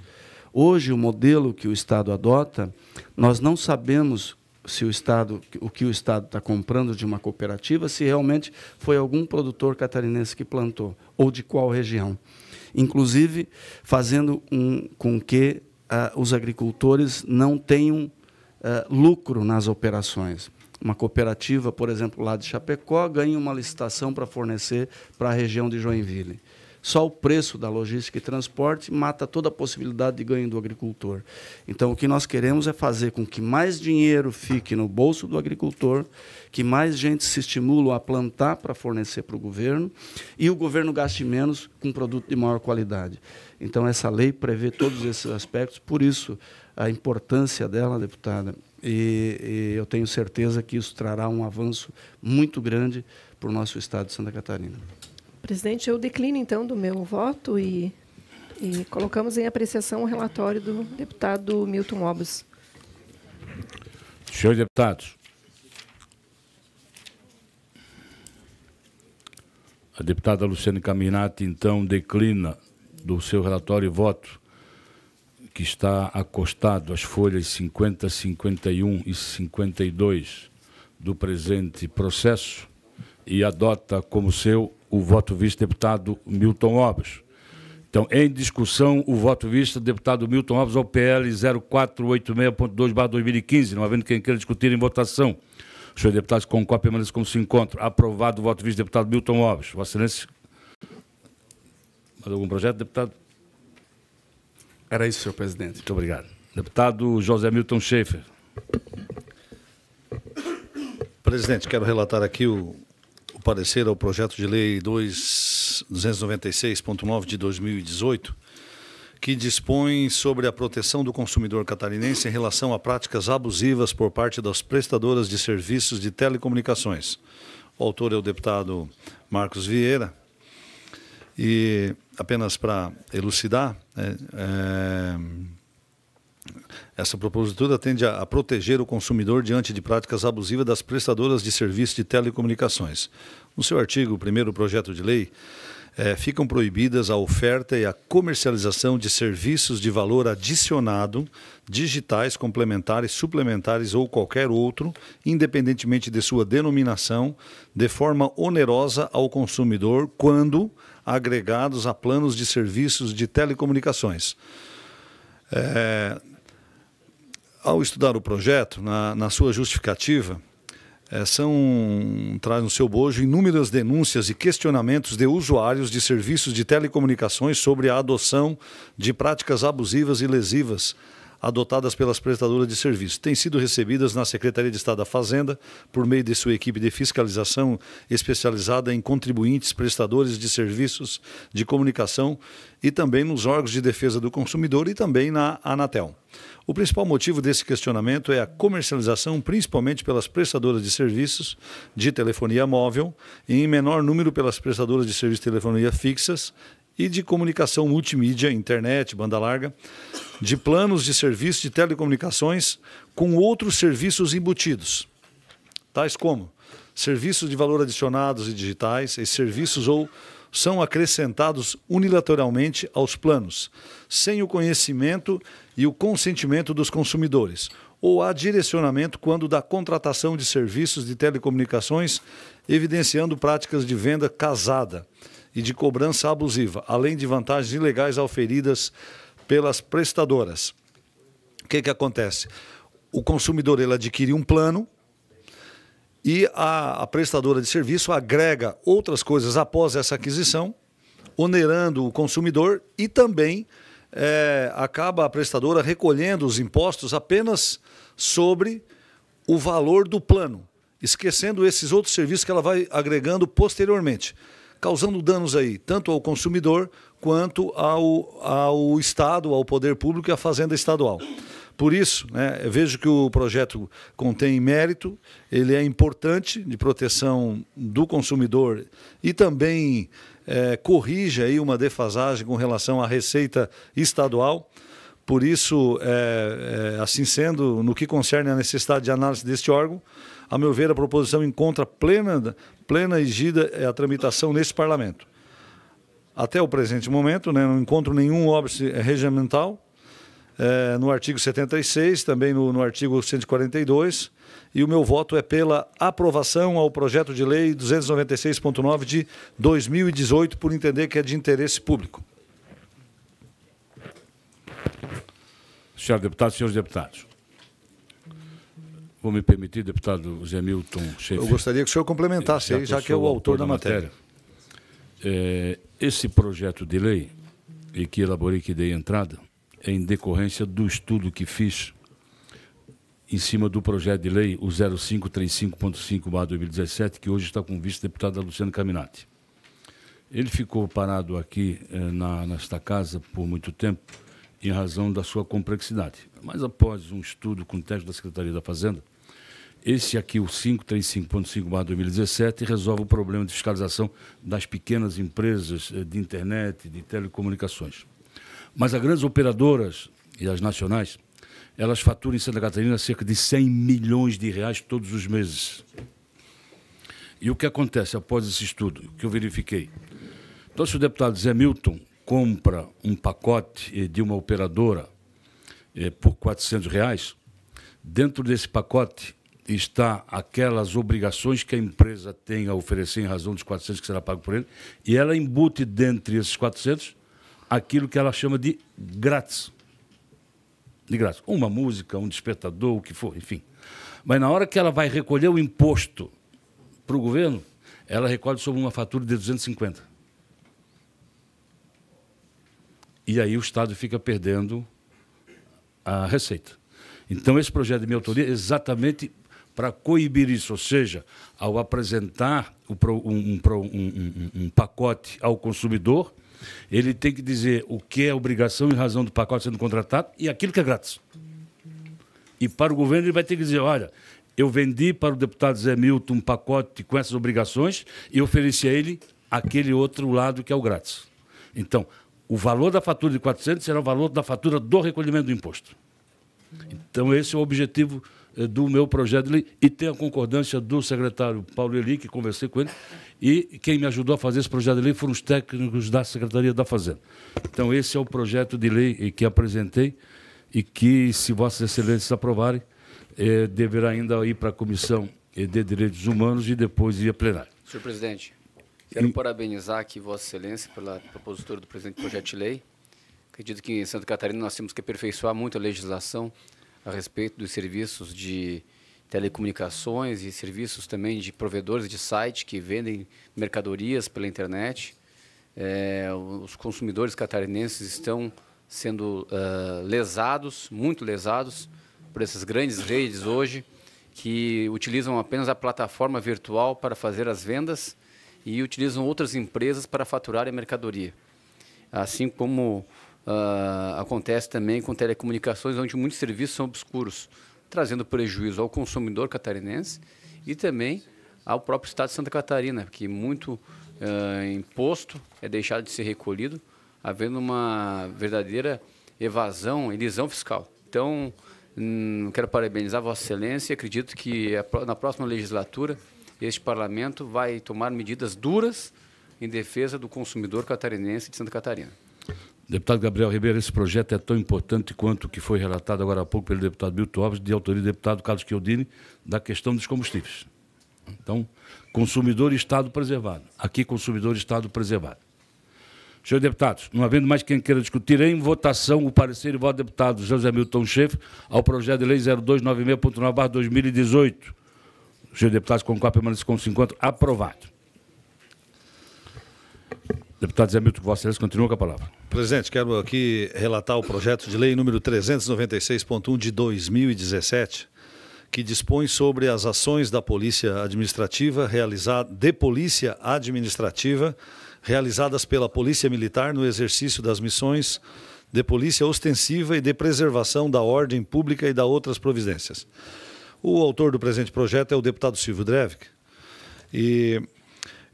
Hoje, o modelo que o Estado adota, nós não sabemos se o Estado, o que o Estado está comprando de uma cooperativa, se realmente foi algum produtor catarinense que plantou, ou de qual região. Inclusive, fazendo um, com que uh, os agricultores não tenham uh, lucro nas operações. Uma cooperativa, por exemplo, lá de Chapecó, ganha uma licitação para fornecer para a região de Joinville. Só o preço da logística e transporte mata toda a possibilidade de ganho do agricultor. Então, o que nós queremos é fazer com que mais dinheiro fique no bolso do agricultor, que mais gente se estimule a plantar para fornecer para o governo e o governo gaste menos com produto de maior qualidade. Então, essa lei prevê todos esses aspectos, por isso a importância dela, deputada, e, e, eu tenho certeza que isso trará um avanço muito grande para o nosso estado de Santa Catarina. Presidente, eu declino então do meu voto e, e colocamos em apreciação o relatório do deputado Milton Obos. Senhores deputados, a deputada Luciane Caminati então declina do seu relatório e voto que está acostado às folhas 50, 51 e 52 do presente processo e adota como seu o voto vice-deputado Milton Obas. Então, em discussão, o voto vista deputado Milton Alves ao PL 0486.2/2015, não havendo quem queira discutir em votação. Os senhores deputados concordam permaneçam como se encontram. Aprovado o voto visto deputado Milton Alves. Vossa Excelência. Mais algum projeto, deputado? Era isso, senhor presidente. Muito obrigado. Deputado José Milton Schaefer. Presidente, quero relatar aqui o, o parecer ao projeto de lei 296.9 de 2018, que dispõe sobre a proteção do consumidor catarinense em relação a práticas abusivas por parte das prestadoras de serviços de telecomunicações. O autor é o deputado Marcos Vieira. E apenas para elucidar, né, é, é essa propositura tende a, proteger o consumidor diante de práticas abusivas das prestadoras de serviços de telecomunicações. No seu artigo, primeiro projeto de lei, é, ficam proibidas a oferta e a comercialização de serviços de valor adicionado, digitais, complementares, suplementares ou qualquer outro, independentemente de sua denominação, de forma onerosa ao consumidor quando agregados a planos de serviços de telecomunicações. É, ao estudar o projeto, na, na sua justificativa, é, são, traz no seu bojo inúmeras denúncias e questionamentos de usuários de serviços de telecomunicações sobre a adoção de práticas abusivas e lesivas adotadas pelas prestadoras de serviço têm sido recebidas na Secretaria de Estado da Fazenda por meio de sua equipe de fiscalização especializada em contribuintes, prestadores de serviços de comunicação e também nos órgãos de defesa do consumidor e também na Anatel. O principal motivo desse questionamento é a comercialização, principalmente pelas prestadoras de serviços de telefonia móvel e em menor número pelas prestadoras de serviços de telefonia fixas e de comunicação multimídia, internet, banda larga, de planos de serviço de telecomunicações com outros serviços embutidos, tais como serviços de valor adicionados e digitais, esses serviços ou são acrescentados unilateralmente aos planos, sem o conhecimento e o consentimento dos consumidores, ou a direcionamento quando da contratação de serviços de telecomunicações, evidenciando práticas de venda casada e de cobrança abusiva, além de vantagens ilegais auferidas pelas prestadoras. O que, que acontece? O consumidor ele adquire um plano e a, a prestadora de serviço agrega outras coisas após essa aquisição, onerando o consumidor e também é, acaba a prestadora recolhendo os impostos apenas sobre o valor do plano, esquecendo esses outros serviços que ela vai agregando posteriormente, causando danos aí tanto ao consumidor quanto ao, ao Estado, ao poder público e à fazenda estadual. Por isso, né, vejo que o projeto contém mérito, ele é importante de proteção do consumidor e também é, corrige aí uma defasagem com relação à receita estadual. Por isso, é, é, assim sendo, no que concerne à necessidade de análise deste órgão, a meu ver, a proposição encontra plena, plena exigida é, a tramitação neste Parlamento. Até o presente momento, né, não encontro nenhum óbice regimental, é, no artigo 76, também no, no artigo 142, e o meu voto é pela aprovação ao projeto de lei 296.9 de 2018, por entender que é de interesse público. Senhor deputado, senhores deputados. Vou me permitir, deputado Zé Milton Eu gostaria que o senhor complementasse, já, aí, já que é o autor da, da matéria. matéria. É, esse projeto de lei, e que elaborei, que dei entrada, é em decorrência do estudo que fiz em cima do projeto de lei, o 0535.5-2017, que hoje está com o vice-deputada Luciana Caminati. Ele ficou parado aqui eh, na, nesta casa por muito tempo, em razão da sua complexidade. Mas após um estudo com o texto da Secretaria da Fazenda, esse aqui, o 535.5-2017, resolve o problema de fiscalização das pequenas empresas eh, de internet, de telecomunicações. Mas as grandes operadoras e as nacionais elas faturam em Santa Catarina cerca de 100 milhões de reais todos os meses. E o que acontece após esse estudo que eu verifiquei? Então, se o deputado Zé Milton compra um pacote eh, de uma operadora eh, por 400 reais, dentro desse pacote está aquelas obrigações que a empresa tem a oferecer em razão dos 400 que será pago por ele, e ela embute dentre esses 400 aquilo que ela chama de grátis de graça. Uma música, um despertador, o que for, enfim. Mas na hora que ela vai recolher o imposto para o governo, ela recolhe sobre uma fatura de 250. E aí o Estado fica perdendo a receita. Então, esse projeto de minha autoria é exatamente para coibir isso, ou seja, ao apresentar um, um, um, um pacote ao consumidor, ele tem que dizer o que é obrigação e razão do pacote sendo contratado e aquilo que é grátis. E para o governo ele vai ter que dizer, olha, eu vendi para o deputado Zé Milton um pacote com essas obrigações e ofereci a ele aquele outro lado que é o grátis. Então, o valor da fatura de 400 será o valor da fatura do recolhimento do imposto. Então, esse é o objetivo do meu projeto de lei e tem a concordância do secretário Paulo Eli, que conversei com ele, e quem me ajudou a fazer esse projeto de lei foram os técnicos da Secretaria da Fazenda. Então, esse é o projeto de lei que apresentei e que, se Vossas Excelências aprovarem, eh, deverá ainda ir para a Comissão eh, de Direitos Humanos e depois ir a plenário. Senhor presidente, quero e... parabenizar aqui Vossa Excelência pela propositura do presente projeto de lei. Acredito que em Santa Catarina nós temos que aperfeiçoar muito a legislação a respeito dos serviços de telecomunicações e serviços também de provedores de site que vendem mercadorias pela internet. É, os consumidores catarinenses estão sendo uh, lesados, muito lesados, por essas grandes redes hoje que utilizam apenas a plataforma virtual para fazer as vendas e utilizam outras empresas para faturar a mercadoria. Assim como Uh, acontece também com telecomunicações, onde muitos serviços são obscuros, trazendo prejuízo ao consumidor catarinense e também ao próprio Estado de Santa Catarina, que muito uh, imposto é deixado de ser recolhido, havendo uma verdadeira evasão e fiscal. Então, hum, quero parabenizar Vossa Excelência e acredito que a, na próxima legislatura este Parlamento vai tomar medidas duras em defesa do consumidor catarinense de Santa Catarina. Deputado Gabriel Ribeiro, esse projeto é tão importante quanto o que foi relatado agora há pouco pelo deputado Milton Alves, de autoria do deputado Carlos Chiodini, da questão dos combustíveis. Então, consumidor e Estado preservado. Aqui, consumidor e Estado preservado. Senhores deputados, não havendo mais quem queira discutir, em votação o parecer e voto do deputado José Milton Chefe ao projeto de lei 0296.9-2018. Senhores deputados, concordam permanecer com 50, aprovado. Deputado Zé Milton Excelência, continua com a palavra. Presidente, quero aqui relatar o projeto de lei número 396.1 de 2017, que dispõe sobre as ações da polícia administrativa realizada de polícia administrativa realizadas pela Polícia Militar no exercício das missões de polícia ostensiva e de preservação da ordem pública e da outras providências. O autor do presente projeto é o deputado Silvio Drevic. E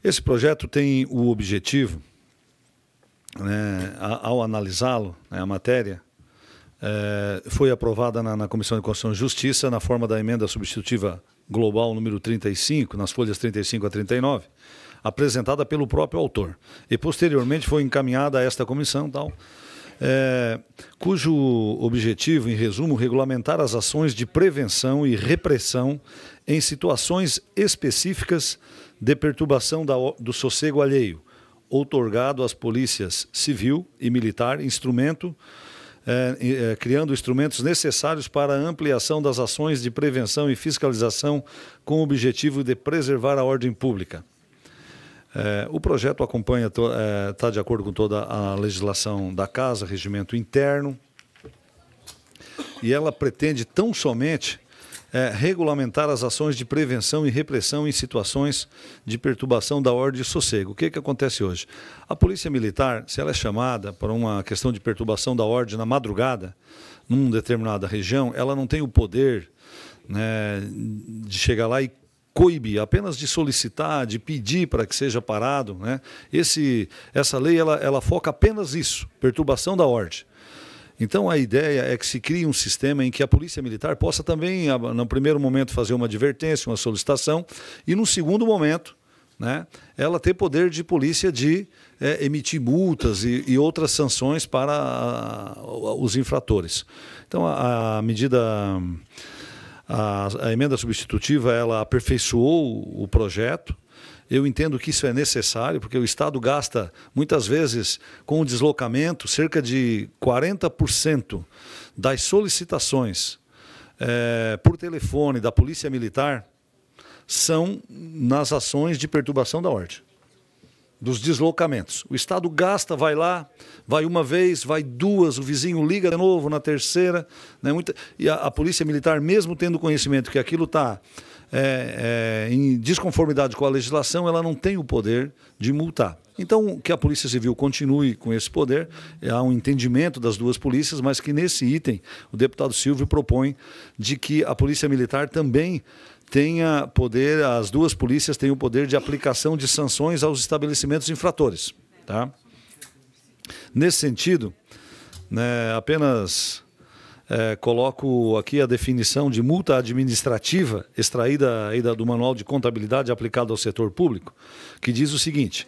esse projeto tem o objetivo né, ao analisá-lo, né, a matéria, é, foi aprovada na, na, Comissão de Constituição e Justiça na forma da emenda substitutiva global número 35, nas folhas 35 a 39, apresentada pelo próprio autor. E posteriormente foi encaminhada a esta comissão tal, é, cujo objetivo, em resumo, regulamentar as ações de prevenção e repressão em situações específicas de perturbação da, do sossego alheio, outorgado às polícias civil e militar instrumento é, é, criando instrumentos necessários para a ampliação das ações de prevenção e fiscalização com o objetivo de preservar a ordem pública. É, o projeto acompanha, está é, de acordo com toda a legislação da Casa, regimento interno, e ela pretende tão somente é, regulamentar as ações de prevenção e repressão em situações de perturbação da ordem e sossego. O que, é que acontece hoje? A polícia militar, se ela é chamada para uma questão de perturbação da ordem na madrugada, numa determinada região, ela não tem o poder né, de chegar lá e coibe, apenas de solicitar, de pedir para que seja parado. Né? Esse, essa lei ela, ela foca apenas isso, perturbação da ordem. Então a ideia é que se crie um sistema em que a polícia militar possa também, no primeiro momento, fazer uma advertência, uma solicitação, e no segundo momento, né, ela ter poder de polícia de é, emitir multas e, e, outras sanções para a, os infratores. Então a, a medida. A, a, emenda substitutiva ela aperfeiçoou o projeto, eu entendo que isso é necessário, porque o Estado gasta, muitas vezes, com o deslocamento, cerca de 40% das solicitações é, por telefone da Polícia Militar são nas ações de perturbação da ordem dos deslocamentos. O Estado gasta, vai lá, vai uma vez, vai duas, o vizinho liga de novo na terceira. Né? Muita... E a, a, Polícia Militar, mesmo tendo conhecimento que aquilo está é, é, em desconformidade com a legislação, ela não tem o poder de multar. Então, que a Polícia Civil continue com esse poder, é, há um entendimento das duas polícias, mas que nesse item o deputado Silvio propõe de que a Polícia Militar também tenha poder, as duas polícias tenham o poder de aplicação de sanções aos estabelecimentos infratores. Tá? Nesse sentido, né, apenas é, coloco aqui a definição de multa administrativa extraída do Manual de Contabilidade aplicado ao setor público, que diz o seguinte: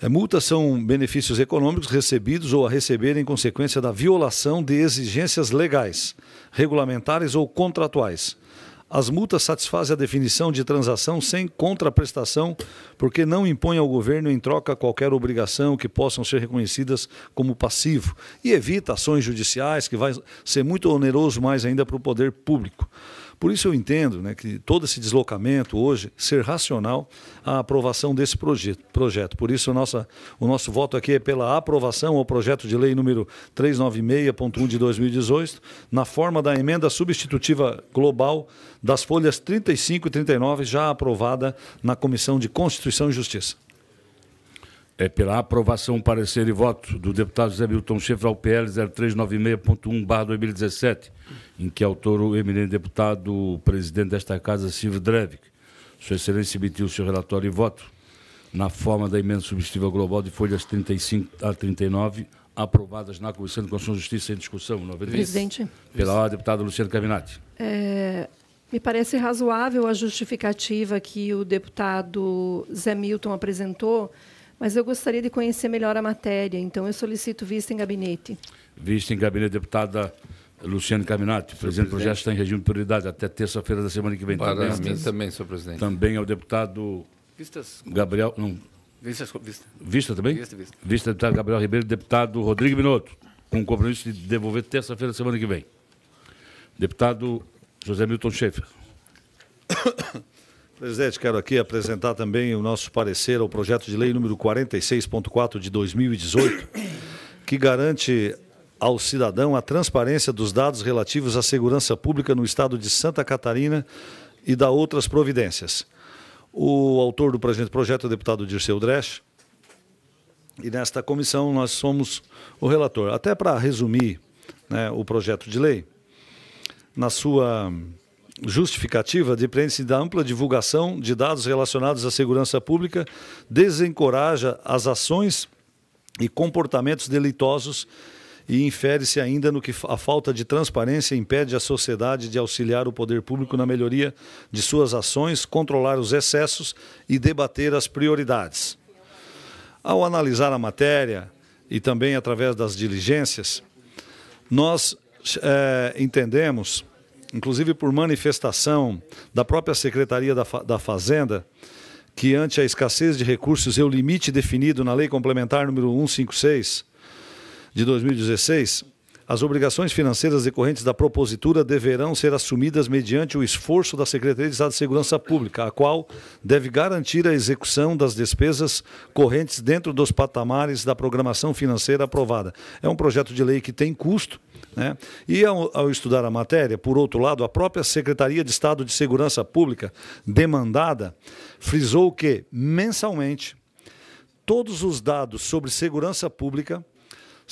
é, multas são benefícios econômicos recebidos ou a receber em consequência da violação de exigências legais, regulamentares ou contratuais, as multas satisfazem a definição de transação sem contraprestação, porque não impõe ao governo em troca qualquer obrigação que possam ser reconhecidas como passivo e evita ações judiciais, que vai ser muito oneroso mais ainda para o poder público. Por isso eu entendo né, que todo esse deslocamento hoje ser racional a aprovação desse projeto. projeto. Por isso o, nossa, o nosso voto aqui é pela aprovação ao projeto de lei número 396.1 de 2018, na forma da emenda substitutiva global das folhas 35 e 39, já aprovada na Comissão de Constituição e Justiça. É pela aprovação, parecer e voto do deputado José Milton Chefral ao PL 0396.1 2017 em que autor o eminente deputado, presidente desta Casa, Silvio Drevic. Sua Excelência emitiu o seu relatório e voto na forma da emenda substitutiva global de folhas 35 a 39, aprovadas na Comissão de Constituição e Justiça em discussão, não Presidente. Pela deputada Luciana Caminati. É, me parece razoável a justificativa que o deputado Zé Milton apresentou, mas eu gostaria de conhecer melhor a matéria, então eu solicito vista em gabinete. Vista em gabinete, deputada Luciano Caminati, presidente do projeto, está em regime de prioridade até terça-feira da semana que vem. Para também, mim também, senhor presidente. Também ao deputado Vistas. Gabriel... Não. Vistas, vista. vista também? Vista, vista. Vista, deputado Gabriel Ribeiro, deputado Rodrigo Minotto, com o compromisso de devolver terça-feira da semana que vem. Deputado José Milton Schaefer. <coughs> Presidente, quero aqui apresentar também o nosso parecer ao projeto de lei número 46.4 de 2018, que garante ao cidadão a transparência dos dados relativos à segurança pública no estado de Santa Catarina e da outras providências. O autor do presente projeto é o deputado Dirceu Dresch, e nesta comissão nós somos o relator. Até para resumir né, o projeto de lei, na sua justificativa, depende-se da ampla divulgação de dados relacionados à segurança pública, desencoraja as ações e comportamentos delitosos e infere-se ainda no que a falta de transparência impede a sociedade de auxiliar o poder público na melhoria de suas ações, controlar os excessos e debater as prioridades. Ao analisar a matéria e também através das diligências, nós é, entendemos, inclusive por manifestação da própria Secretaria da, da Fazenda, que ante a escassez de recursos e é o limite definido na Lei Complementar número 156, de 2016, as obrigações financeiras decorrentes da propositura deverão ser assumidas mediante o esforço da Secretaria de Estado de Segurança Pública, a qual deve garantir a execução das despesas correntes dentro dos patamares da programação financeira aprovada. É um projeto de lei que tem custo, né? E ao, ao estudar a matéria, por outro lado, a própria Secretaria de Estado de Segurança Pública, demandada, frisou que mensalmente todos os dados sobre segurança pública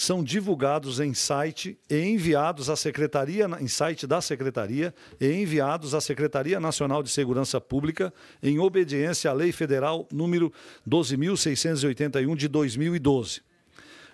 são divulgados em site e enviados à Secretaria, em site da Secretaria, e enviados à Secretaria Nacional de Segurança Pública, em obediência à Lei Federal número 12.681 de 2012.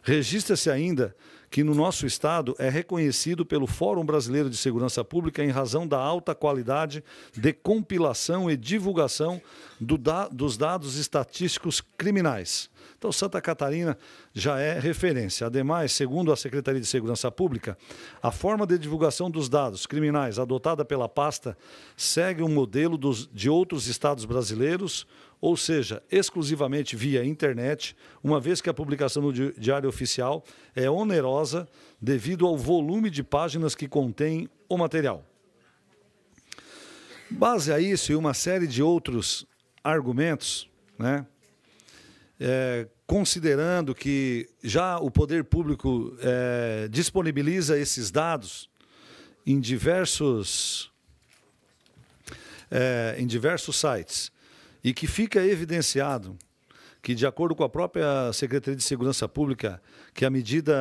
Registra-se ainda que no nosso Estado é reconhecido pelo Fórum Brasileiro de Segurança Pública em razão da alta qualidade de compilação e divulgação do da, dos dados estatísticos criminais. Então, Santa Catarina já é referência. Ademais, segundo a Secretaria de Segurança Pública, a forma de divulgação dos dados criminais adotada pela pasta segue o um modelo dos, de outros estados brasileiros, ou seja, exclusivamente via internet, uma vez que a publicação no Diário Oficial é onerosa devido ao volume de páginas que contém o material. Base a isso e uma série de outros argumentos, né, é, considerando que já o poder público é, disponibiliza esses dados em diversos, é, em diversos sites e que fica evidenciado que, de acordo com a própria Secretaria de Segurança Pública, que a medida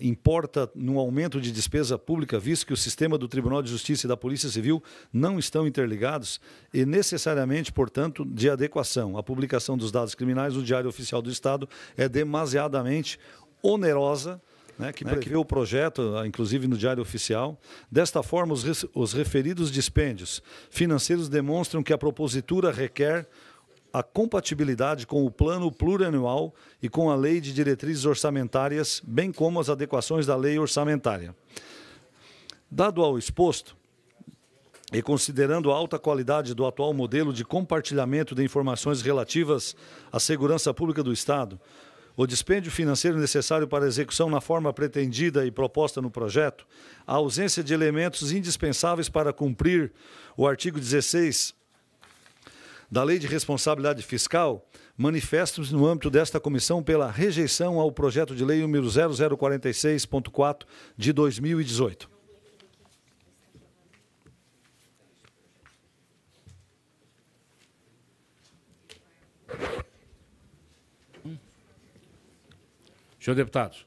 importa num aumento de despesa pública, visto que o sistema do Tribunal de Justiça e da Polícia Civil não estão interligados e necessariamente, portanto, de adequação. A publicação dos dados criminais no Diário Oficial do Estado é demasiadamente onerosa né, que é prevê né, o projeto, inclusive no Diário Oficial. Desta forma, os, os referidos dispêndios financeiros demonstram que a propositura requer a compatibilidade com o plano plurianual e com a lei de diretrizes orçamentárias, bem como as adequações da lei orçamentária. Dado ao exposto, e considerando a alta qualidade do atual modelo de compartilhamento de informações relativas à segurança pública do Estado, o dispêndio financeiro necessário para a execução na forma pretendida e proposta no projeto, a ausência de elementos indispensáveis para cumprir o artigo 16 da Lei de Responsabilidade Fiscal, manifestos no âmbito desta comissão pela rejeição ao projeto de lei número 0046.4 de 2018. Senhor deputados,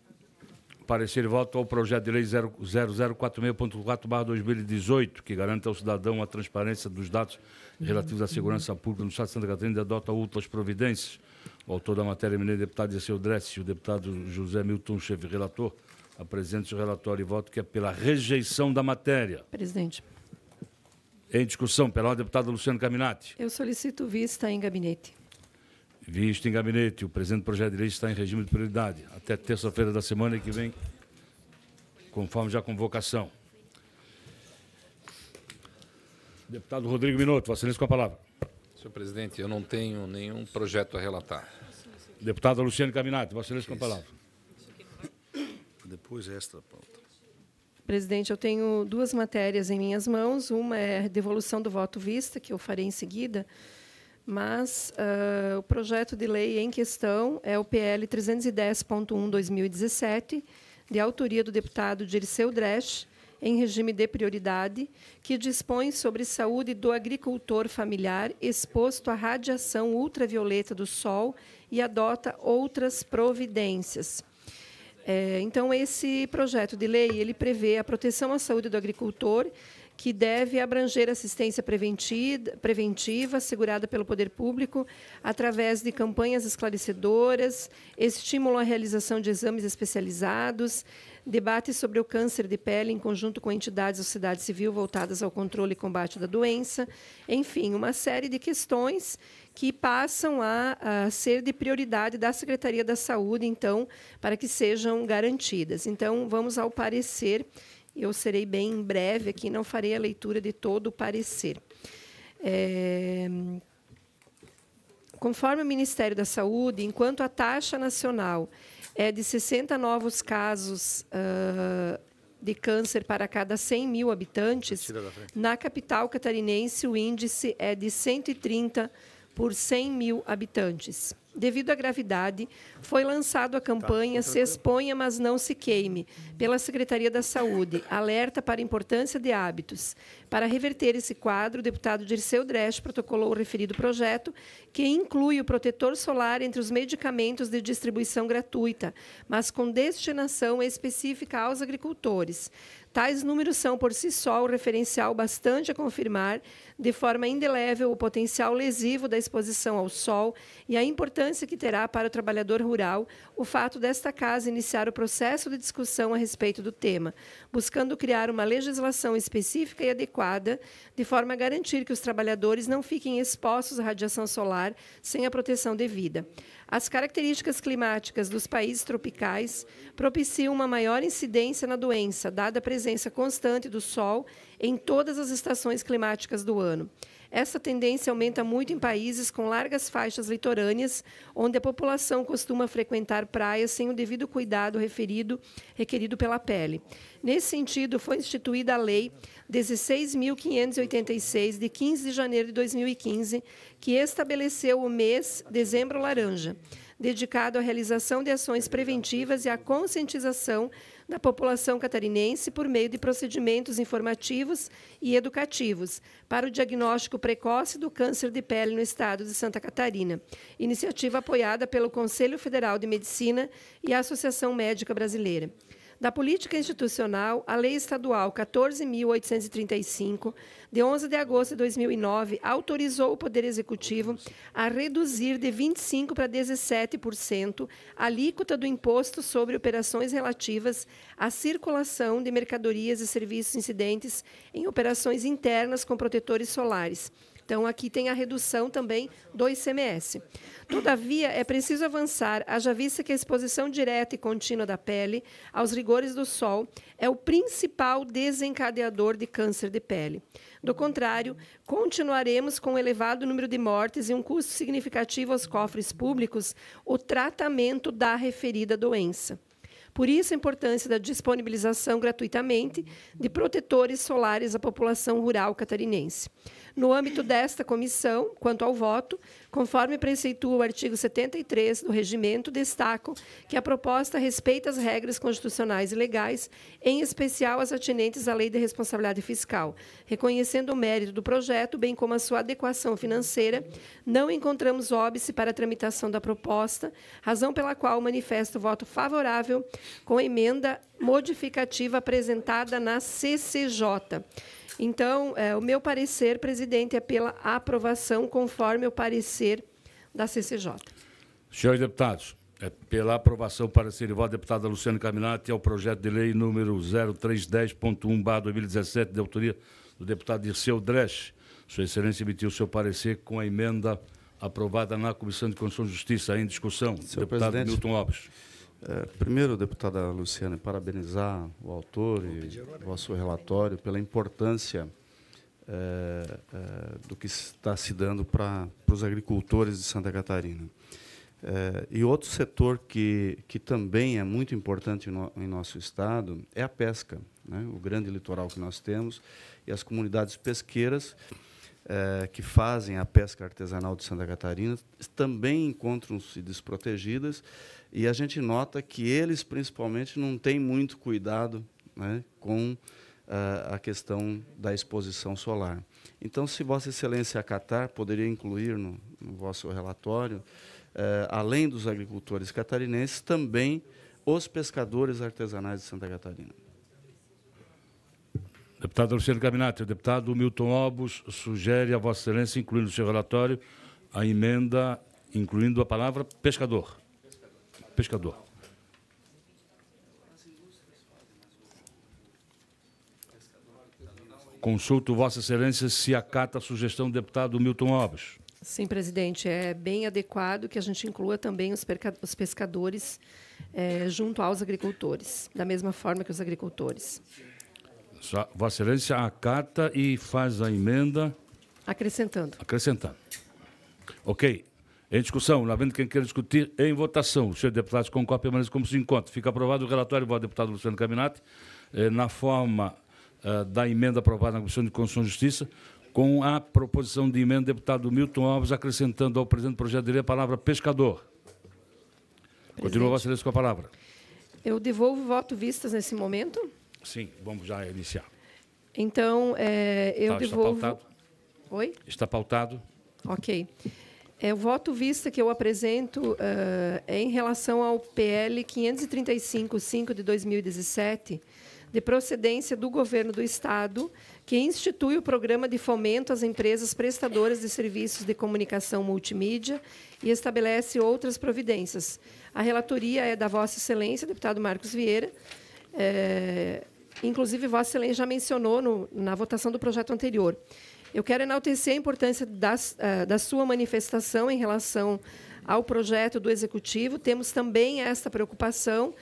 parecer voto ao projeto de lei 0046.4/2018, que garante ao cidadão a transparência dos dados relativos à segurança pública no Estado de Santa Catarina e adota outras providências. O autor da matéria, o deputado Dirceu Dressi, o deputado José Milton, chefe relator, apresente o relatório e voto que é pela rejeição da matéria. Presidente. Em discussão, pela deputada Luciana Caminati. Eu solicito vista em gabinete. Visto em gabinete, o presente projeto de lei está em regime de prioridade até terça-feira da semana que vem, conforme já convocação. Deputado Rodrigo Minotto, Vossa Excelência com a palavra. Senhor presidente, eu não tenho nenhum projeto a relatar. Deputada Luciano Caminato, Vossa Excelência com a palavra. Depois esta é pauta. Presidente, eu tenho duas matérias em minhas mãos. Uma é a devolução do voto vista, que eu farei em seguida mas uh, o projeto de lei em questão é o PL 310.1/2017, de autoria do deputado Dirceu Dresch, em regime de prioridade, que dispõe sobre saúde do agricultor familiar exposto à radiação ultravioleta do sol e adota outras providências. É, então, esse projeto de lei ele prevê a proteção à saúde do agricultor que deve abranger assistência preventiva assegurada pelo poder público através de campanhas esclarecedoras, estímulo à realização de exames especializados, debate sobre o câncer de pele em conjunto com entidades da sociedade civil voltadas ao controle e combate da doença, enfim, uma série de questões que passam a, a ser de prioridade da Secretaria da Saúde, então, para que sejam garantidas. Então, vamos ao parecer eu serei bem breve aqui, não farei a leitura de todo o parecer. É, conforme o Ministério da Saúde, enquanto a taxa nacional é de 60 novos casos uh, de câncer para cada 100 mil habitantes, na capital catarinense o índice é de 130 novos por 100 mil habitantes. Devido à gravidade, foi lançada a tá, campanha tá, Se Exponha, mas não se queime, pela Secretaria da Saúde, alerta para a importância de hábitos. Para reverter esse quadro, o deputado Dirceu Dresch protocolou o referido projeto, que inclui o protetor solar entre os medicamentos de distribuição gratuita, mas com destinação específica aos agricultores. Tais números são, por si só, o referencial bastante a confirmar de forma indelével o potencial lesivo da exposição ao sol e a importância que terá para o trabalhador rural o fato desta casa iniciar o processo de discussão a respeito do tema, buscando criar uma legislação específica e adequada, de forma a garantir que os trabalhadores não fiquem expostos à radiação solar sem a proteção devida. As características climáticas dos países tropicais propiciam uma maior incidência na doença, dada a presença constante do sol em todas as estações climáticas do ano. Essa tendência aumenta muito em países com largas faixas litorâneas, onde a população costuma frequentar praias sem o devido cuidado referido, requerido pela pele. Nesse sentido, foi instituída a Lei 16.586, de 15 de janeiro de 2015, que estabeleceu o mês Dezembro Laranja, dedicado à realização de ações preventivas e à conscientização da população catarinense por meio de procedimentos informativos e educativos para o diagnóstico precoce do câncer de pele no estado de Santa Catarina. Iniciativa apoiada pelo Conselho Federal de Medicina e a Associação Médica Brasileira. Da política institucional, a Lei Estadual 14.835, de 11 de agosto de 2009, autorizou o Poder Executivo a reduzir de 25% para 17% a alíquota do imposto sobre operações relativas à circulação de mercadorias e serviços incidentes em operações internas com protetores solares então, aqui tem a redução também do ICMS. Todavia, é preciso avançar, haja vista que a exposição direta e contínua da pele aos rigores do sol é o principal desencadeador de câncer de pele. Do contrário, continuaremos com um elevado número de mortes e um custo significativo aos cofres públicos o tratamento da referida doença. Por isso, a importância da disponibilização gratuitamente de protetores solares à população rural catarinense no âmbito desta comissão, quanto ao voto, conforme preceitua o artigo 73 do regimento, destaco que a proposta respeita as regras constitucionais e legais, em especial as atinentes à Lei de Responsabilidade Fiscal. Reconhecendo o mérito do projeto, bem como a sua adequação financeira, não encontramos óbice para a tramitação da proposta, razão pela qual manifesto voto favorável com emenda modificativa apresentada na CCJ. Então, é, o meu parecer, presidente, é pela aprovação conforme o parecer da CCJ. Senhores deputados, é pela aprovação parecer e voto deputada Luciana Caminati ao projeto de lei número 0310.1/2017 de autoria do deputado Dirceu Dresch. Sua excelência emitiu seu parecer com a emenda aprovada na Comissão de Constituição e Justiça em discussão. Senhor deputado presidente. Milton Alves. É, primeiro, deputada Luciana, parabenizar o autor e o vosso relatório pela importância é, é, do que está se dando para os agricultores de Santa Catarina. É, e outro setor que, que também é muito importante no, em nosso estado é a pesca, né? o grande litoral que nós temos e as comunidades pesqueiras é, que fazem a pesca artesanal de Santa Catarina também encontram-se desprotegidas e a gente nota que eles, principalmente, não têm muito cuidado né, com uh, a questão da exposição solar. Então, se Vossa Excelência acatar, poderia incluir no, no vosso relatório, uh, além dos agricultores catarinenses, também os pescadores artesanais de Santa Catarina. Deputado Luciano Caminati, o deputado Milton Obos sugere a Vossa Excelência incluir no seu relatório a emenda incluindo a palavra pescador pescador. Consulto Vossa Excelência se acata a sugestão do deputado Milton Alves. Sim, presidente. É bem adequado que a gente inclua também os pescadores é, junto aos agricultores, da mesma forma que os agricultores. Vossa Excelência acata e faz a emenda. Acrescentando. Acrescentando. Ok. Em discussão, não havendo quem queira discutir, em votação. Os senhores deputados concordam, permanecem como se encontra. Fica aprovado o relatório, do deputado Luciano Caminati, eh, na forma eh, da emenda aprovada na Comissão de Constituição e Justiça, com a proposição de emenda do deputado Milton Alves, acrescentando ao presente projeto de lei a palavra pescador. Presidente. Continua, Vossa Excelência, com a palavra. Eu devolvo voto vistas nesse momento? Sim, vamos já iniciar. Então, é, eu tá, devolvo... Está pautado? Oi? Está pautado. Ok. É, o voto vista que eu apresento uh, é em relação ao PL 535-5 de 2017, de procedência do Governo do Estado, que institui o Programa de Fomento às Empresas Prestadoras de Serviços de Comunicação Multimídia e estabelece outras providências. A relatoria é da Vossa Excelência, deputado Marcos Vieira. É, inclusive, Vossa Excelência já mencionou no, na votação do projeto anterior. Eu quero enaltecer a importância das, ah, da sua manifestação em relação ao projeto do Executivo. Temos também esta preocupação,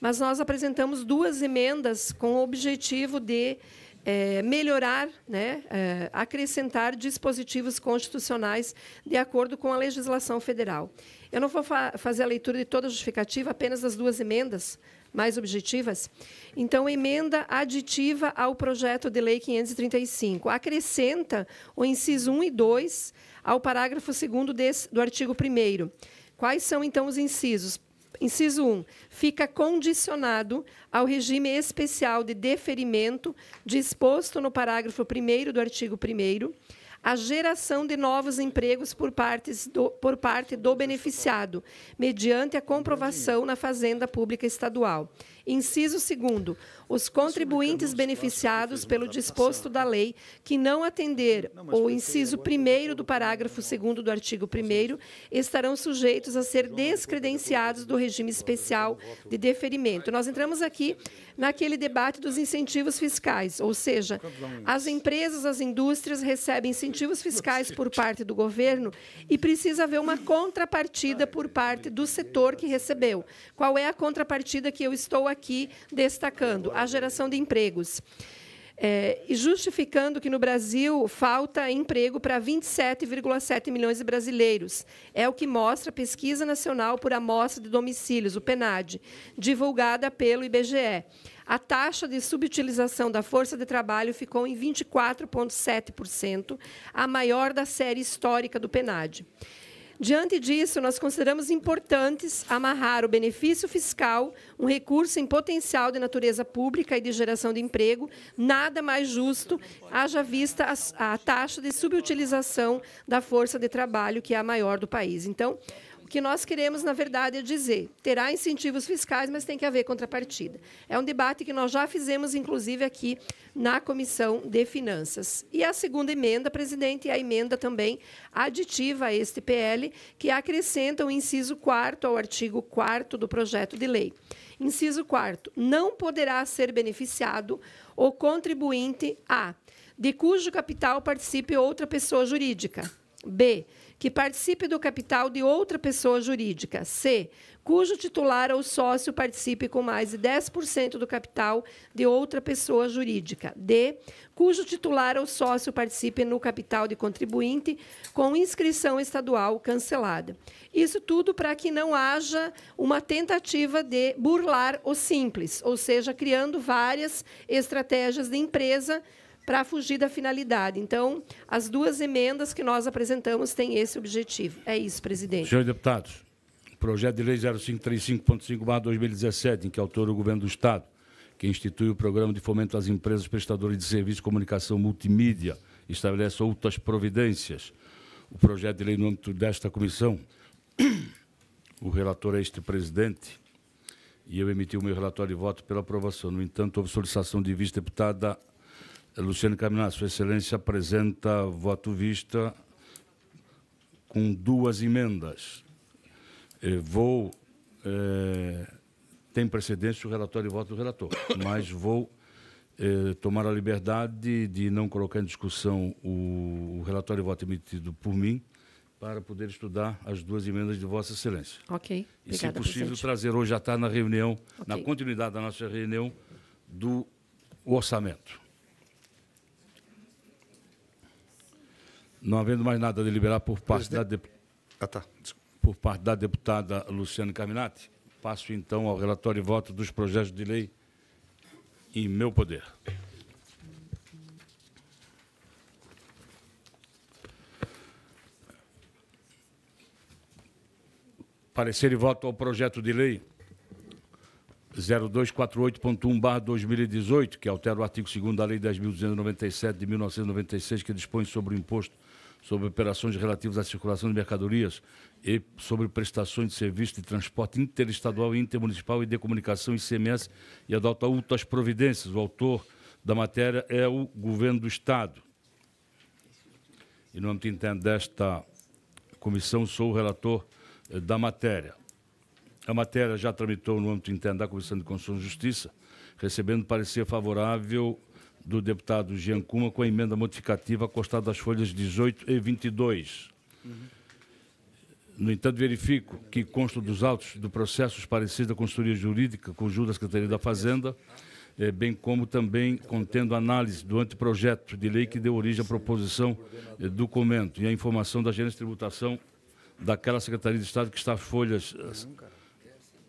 mas nós apresentamos duas emendas com o objetivo de é, melhorar, né, é, acrescentar dispositivos constitucionais de acordo com a legislação federal. Eu não vou fa fazer a leitura de toda a justificativa, apenas das duas emendas, mais objetivas. Então, emenda aditiva ao projeto de lei 535. Acrescenta o inciso 1 e 2 ao parágrafo 2 desse, do artigo 1. Quais são, então, os incisos? Inciso 1. Fica condicionado ao regime especial de deferimento disposto no parágrafo 1 do artigo 1 a geração de novos empregos por, partes do, por parte do beneficiado, mediante a comprovação na Fazenda Pública Estadual. Inciso segundo, os contribuintes beneficiados pelo disposto da lei que não atender o inciso 1 do parágrafo 2 do artigo 1 estarão sujeitos a ser descredenciados do regime especial de deferimento. Nós entramos aqui naquele debate dos incentivos fiscais, ou seja, as empresas, as indústrias recebem incentivos fiscais por parte do governo e precisa haver uma contrapartida por parte do setor que recebeu. Qual é a contrapartida que eu estou aqui destacando? a geração de empregos. É, e justificando que no Brasil falta emprego para 27,7 milhões de brasileiros. É o que mostra a Pesquisa Nacional por Amostra de Domicílios, o PNAD, divulgada pelo IBGE. A taxa de subutilização da força de trabalho ficou em 24,7%, a maior da série histórica do PNAD. Diante disso, nós consideramos importantes amarrar o benefício fiscal, um recurso em potencial de natureza pública e de geração de emprego, nada mais justo, haja vista a, a taxa de subutilização da força de trabalho, que é a maior do país. Então, que nós queremos, na verdade, é dizer: terá incentivos fiscais, mas tem que haver contrapartida. É um debate que nós já fizemos, inclusive, aqui na Comissão de Finanças. E a segunda emenda, presidente, é a emenda também aditiva a este PL, que acrescenta o inciso 4 ao artigo 4 do projeto de lei. Inciso 4. Não poderá ser beneficiado o contribuinte A, de cujo capital participe outra pessoa jurídica. B. Que participe do capital de outra pessoa jurídica. C. Cujo titular ou sócio participe com mais de 10% do capital de outra pessoa jurídica. D. Cujo titular ou sócio participe no capital de contribuinte com inscrição estadual cancelada. Isso tudo para que não haja uma tentativa de burlar o simples, ou seja, criando várias estratégias de empresa para fugir da finalidade. Então, as duas emendas que nós apresentamos têm esse objetivo. É isso, presidente. Senhores deputados, projeto de lei 0535.5/2017, em que autora o governo do estado, que institui o programa de fomento às empresas prestadoras de serviços de comunicação multimídia, estabelece outras providências. O projeto de lei no âmbito desta comissão, <coughs> o relator é este presidente, e eu emiti o meu relatório de voto pela aprovação. No entanto, houve solicitação de vice-deputada Luciano Caminato, Sua Excelência apresenta voto vista com duas emendas. É, vou. É, tem precedência o relatório e voto do relator, <coughs> mas vou é, tomar a liberdade de não colocar em discussão o, o relatório e voto emitido por mim para poder estudar as duas emendas de Vossa Excelência. Ok. E, se possível, presidente. trazer hoje à tarde na reunião, okay. na continuidade da nossa reunião, do orçamento. Não havendo mais nada a deliberar por parte Presidente... da deputada. Ah, tá. Por parte da deputada Caminati, passo então ao relatório e voto dos projetos de lei em meu poder. Parecer e voto ao projeto de lei 0248.1/2018, que altera o artigo 2 da Lei 10.297 de 1996, que dispõe sobre o imposto sobre operações relativas à circulação de mercadorias e sobre prestações de serviço de transporte interestadual e intermunicipal e de comunicação ICMS e adota outras providências. O autor da matéria é o governo do Estado. E no âmbito interno desta comissão, sou o relator eh, da matéria. A matéria já tramitou no âmbito interno da Comissão de Constituição e Justiça, recebendo parecer favorável do deputado Jean Cuma com a emenda modificativa acostada às folhas 18 e 22. No entanto, verifico que consta dos autos do processo os pareceres da consultoria jurídica cujo da Secretaria da Fazenda, eh, bem como também contendo análise do anteprojeto de lei que deu origem à proposição eh, do comento e a informação da gerência de tributação daquela Secretaria de Estado que está às folhas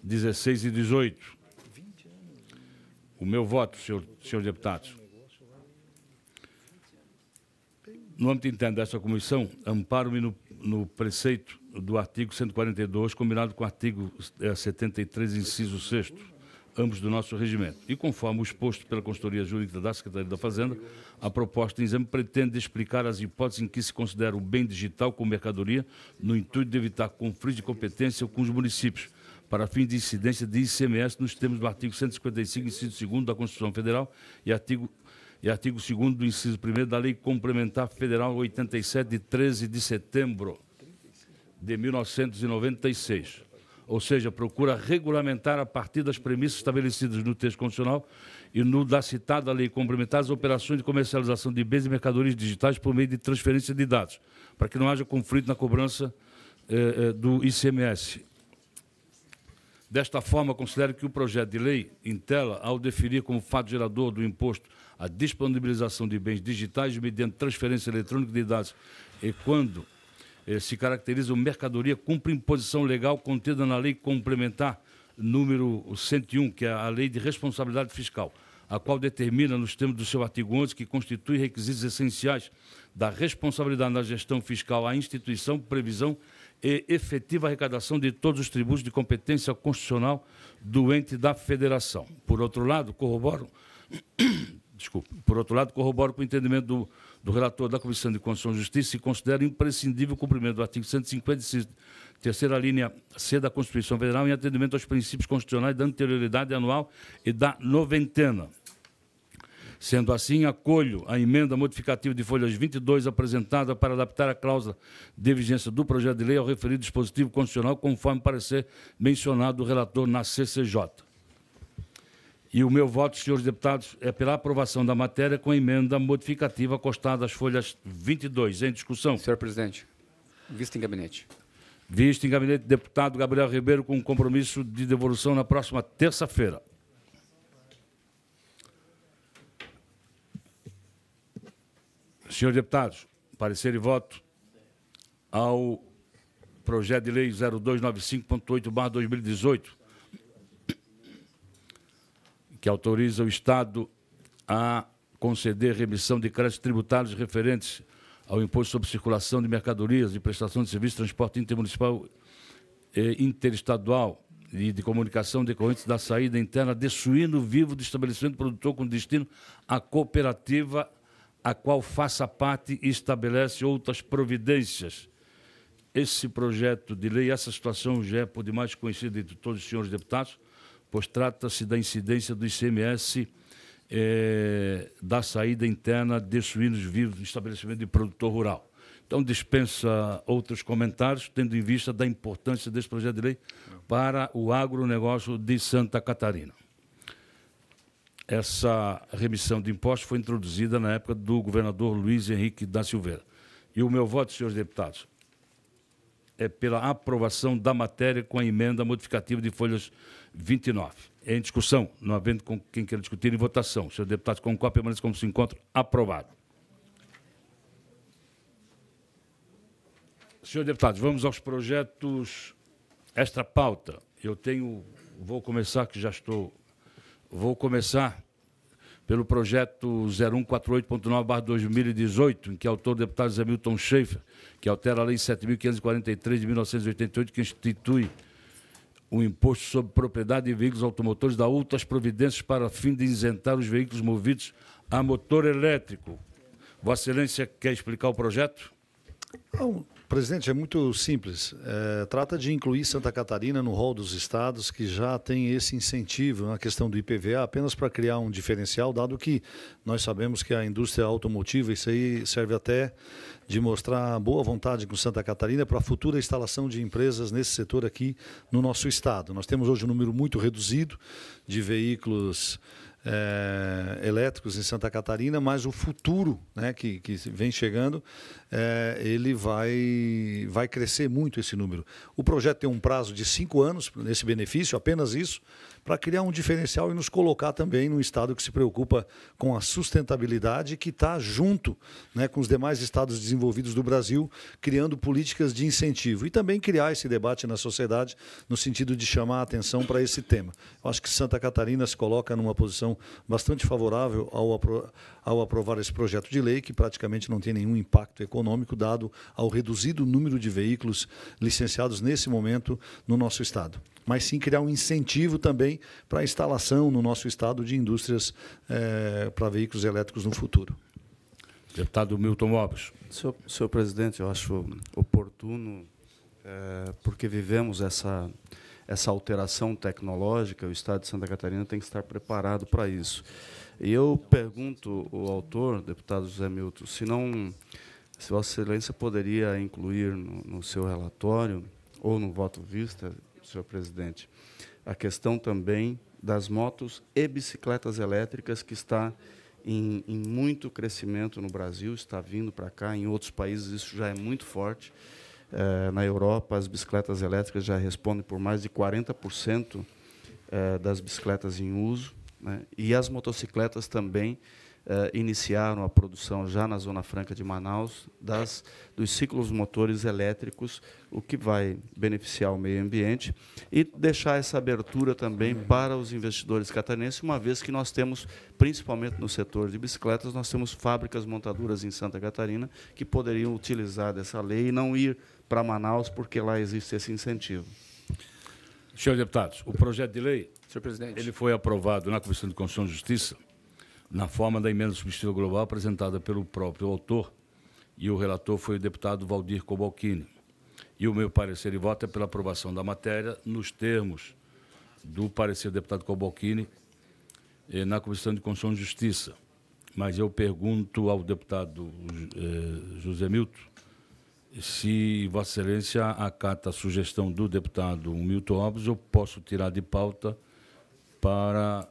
16 eh, e 18. O meu voto, senhor, senhor deputado. No âmbito interno desta comissão, amparo-me no, no, preceito do artigo 142, combinado com o artigo 73, é, inciso 6 ambos do nosso regimento. E conforme o exposto pela consultoria jurídica da Secretaria da Fazenda, a proposta em exame pretende explicar as hipóteses em que se considera o bem digital como mercadoria, no intuito de evitar conflitos de competência com os municípios, para fim de incidência de ICMS nos termos do artigo 155, inciso 2 da Constituição Federal e artigo e artigo 2 do inciso 1 da Lei Complementar Federal 87, de 13 de setembro de 1996. Ou seja, procura regulamentar a partir das premissas estabelecidas no texto constitucional e no da citada lei complementar as operações de comercialização de bens e mercadorias digitais por meio de transferência de dados, para que não haja conflito na cobrança eh, eh do ICMS. Desta forma, considero que o projeto de lei, em tela, ao definir como fato gerador do imposto a disponibilização de bens digitais mediante transferência eletrônica de dados e quando eh, se caracteriza uma mercadoria cumpre imposição legal contida na lei complementar número 101, que é a lei de responsabilidade fiscal, a qual determina nos termos do seu artigo 11 que constitui requisitos essenciais da responsabilidade na gestão fiscal à instituição, previsão e efetiva arrecadação de todos os tributos de competência constitucional do ente da federação. Por outro lado, corroboram por outro lado, corroboro com o entendimento do, do relator da Comissão de Constituição e Justiça e considero imprescindível o cumprimento do artigo 156, terceira linha C da Constituição Federal, em atendimento aos princípios constitucionais da anterioridade anual e da noventena. Sendo assim, acolho a emenda modificativa de folhas 22 apresentada para adaptar a cláusula de vigência do projeto de lei ao referido dispositivo constitucional, conforme parecer mencionado do relator na CCJ. E o meu voto, senhores deputados, é pela aprovação da matéria com emenda modificativa acostada às folhas 22. Em discussão. Senhor presidente, vista em gabinete. Vista em gabinete, deputado Gabriel Ribeiro, com compromisso de devolução na próxima terça-feira. Senhores deputados, parecer e voto ao projeto de lei 0295.8, 2018 que autoriza o Estado a conceder remissão de créditos tributários referentes ao imposto sobre circulação de mercadorias e prestação de serviços de transporte intermunicipal e interestadual e de comunicação decorrentes da saída interna de suíno vivo do estabelecimento produtor com destino à cooperativa a qual faça parte e estabelece outras providências. Esse projeto de lei, essa situação já é por demais conhecida de todos os senhores deputados, pois trata-se da incidência do ICMS é, eh, da saída interna de suínos vivos no estabelecimento de produtor rural. Então, dispensa outros comentários, tendo em vista da importância desse projeto de lei para o agronegócio de Santa Catarina. Essa remissão de impostos foi introduzida na época do governador Luiz Henrique da Silveira. E o meu voto, senhores deputados, é pela aprovação da matéria com a emenda modificativa de folhas 29. Em discussão, não havendo com quem queira discutir, em votação. Senhor deputado Concó, permaneça como se encontra. Aprovado. Senhor deputado, vamos aos projetos extra pauta. Eu tenho, vou começar que já estou, vou começar pelo projeto 0148.9/2018, em que é autor o deputado Zé Milton Schaefer, que altera a lei 7543 de 1988 que institui o imposto sobre propriedade de veículos automotores da outras providências para fim de isentar os veículos movidos a motor elétrico. Vossa Excelência quer explicar o projeto? Presidente, é muito simples. É, trata de incluir Santa Catarina no rol dos estados que já tem esse incentivo na questão do IPVA, apenas para criar um diferencial, dado que nós sabemos que a indústria automotiva, isso aí serve até de mostrar boa vontade com Santa Catarina para a futura instalação de empresas nesse setor aqui no nosso estado. Nós temos hoje um número muito reduzido de veículos é, elétricos em Santa Catarina, mas o futuro né, que, que vem chegando, é, ele vai, vai crescer muito esse número. O projeto tem um prazo de cinco anos nesse benefício, apenas isso, para criar um diferencial e nos colocar também num Estado que se preocupa com a sustentabilidade, que está junto né, com os demais estados desenvolvidos do Brasil, criando políticas de incentivo. E também criar esse debate na sociedade no sentido de chamar a atenção para esse tema. Eu acho que Santa Catarina se coloca numa posição bastante favorável ao, ao aprovar esse projeto de lei, que praticamente não tem nenhum impacto econômico, dado ao reduzido número de veículos licenciados nesse momento no nosso Estado. Mas sim criar um incentivo também para a instalação no nosso Estado de indústrias é, para veículos elétricos no futuro. Deputado Milton Lopes. Senhor, senhor presidente, eu acho oportuno, é, porque vivemos essa, essa alteração tecnológica, o Estado de Santa Catarina tem que estar preparado para isso. Eu pergunto ao autor, deputado José Milton, se não, se Vossa Excelência poderia incluir no, no seu relatório ou no voto vista, senhor presidente, a questão também das motos e bicicletas elétricas que está em, em, muito crescimento no Brasil, está vindo para cá, em outros países isso já é muito forte. É, na Europa, as bicicletas elétricas já respondem por mais de 40% é, eh, das bicicletas em uso. Né? E as motocicletas também eh, iniciaram a produção, já na Zona Franca de Manaus, das, dos ciclos motores elétricos, o que vai beneficiar o meio ambiente e deixar essa abertura também para os investidores catarinenses, uma vez que nós temos, principalmente no setor de bicicletas, nós temos fábricas montadoras em Santa Catarina que poderiam utilizar dessa lei e não ir para Manaus, porque lá existe esse incentivo. Senhores deputados, o projeto de lei Senhor presidente. Ele foi aprovado na Comissão de Constituição e Justiça na forma da emenda substitutiva global apresentada pelo próprio autor e o relator foi o deputado Valdir Cobalcini. E o meu parecer e voto é pela aprovação da matéria nos termos do parecer do deputado Cobalcini eh, na Comissão de Constituição e Justiça. Mas eu pergunto ao deputado eh, José Milton se Vossa Excelência acata a sugestão do deputado Milton Alves, eu posso tirar de pauta para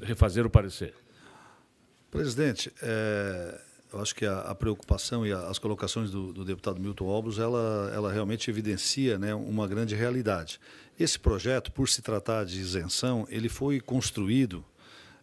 refazer o parecer. Presidente, é, eu acho que a, a preocupação e a, as colocações do, do, deputado Milton Alves, ela, ela realmente evidencia né, uma grande realidade. Esse projeto, por se tratar de isenção, ele foi construído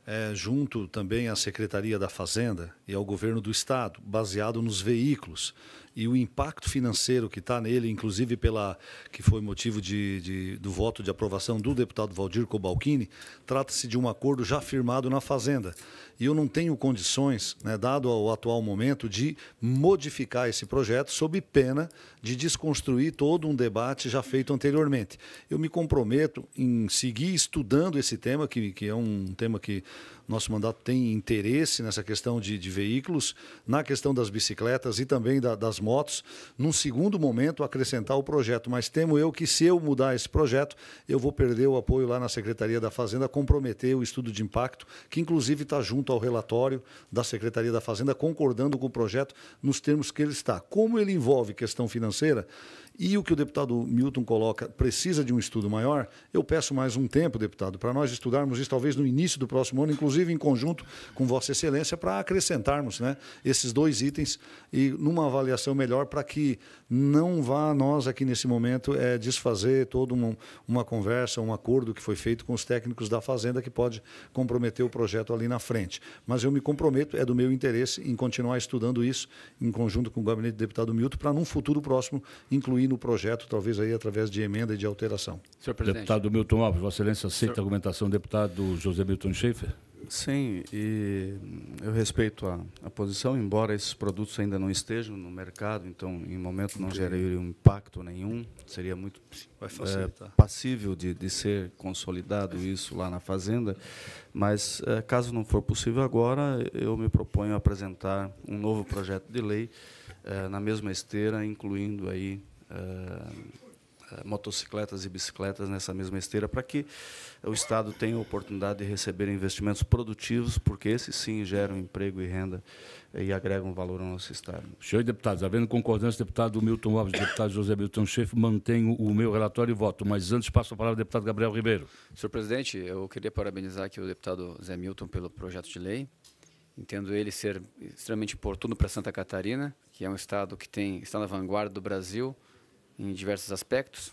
é, junto também à Secretaria da Fazenda e ao Governo do Estado, baseado nos veículos e o impacto financeiro que está nele, inclusive pela que foi motivo de, de, do voto de aprovação do deputado Valdir Cobalcini, trata-se de um acordo já firmado na Fazenda. E eu não tenho condições, né, dado ao atual momento, de modificar esse projeto sob pena de desconstruir todo um debate já feito anteriormente. Eu me comprometo em seguir estudando esse tema, que, que é um tema que nosso mandato tem interesse nessa questão de, de veículos, na questão das bicicletas e também da, das motos, num segundo momento acrescentar o projeto. Mas temo eu que se eu mudar esse projeto, eu vou perder o apoio lá na Secretaria da Fazenda, comprometer o estudo de impacto, que inclusive está junto ao relatório da Secretaria da Fazenda, concordando com o projeto nos termos que ele está. Como ele envolve questão financeira, e o que o deputado Milton coloca precisa de um estudo maior. Eu peço mais um tempo, deputado, para nós estudarmos isso talvez no início do próximo ano, inclusive em conjunto com Vossa Excelência, para acrescentarmos né, esses dois itens e numa avaliação melhor para que não vá nós aqui nesse momento é, desfazer toda uma, uma conversa, um acordo que foi feito com os técnicos da Fazenda que pode comprometer o projeto ali na frente. Mas eu me comprometo, é do meu interesse em continuar estudando isso em conjunto com o gabinete do deputado Milton para num futuro próximo incluir no projeto, talvez aí através de emenda e de alteração. Senhor presidente. Deputado Milton Alves, Vossa Excelência aceita Senhor... a argumentação do deputado José Milton Schaefer? Sim, e eu respeito a, a, posição, embora esses produtos ainda não estejam no mercado, então, em momento, não geraria um impacto nenhum, seria muito é, passível de, de ser consolidado isso lá na Fazenda, mas, é, caso não for possível agora, eu me proponho apresentar um novo projeto de lei é, na mesma esteira, incluindo aí eh, eh, motocicletas e bicicletas nessa mesma esteira, para que o Estado tenha a oportunidade de receber investimentos produtivos, porque esses sim geram emprego e renda eh, e agregam valor ao nosso Estado. Senhor deputados, havendo concordância, deputado Milton Alves, deputado José Milton Chefe mantenho o meu relatório e voto. Mas antes passo a palavra ao deputado Gabriel Ribeiro. Senhor presidente, eu queria parabenizar aqui o deputado Zé Milton pelo projeto de lei. Entendo ele ser extremamente oportuno para Santa Catarina, que é um estado que tem, está na vanguarda do Brasil, em diversos aspectos.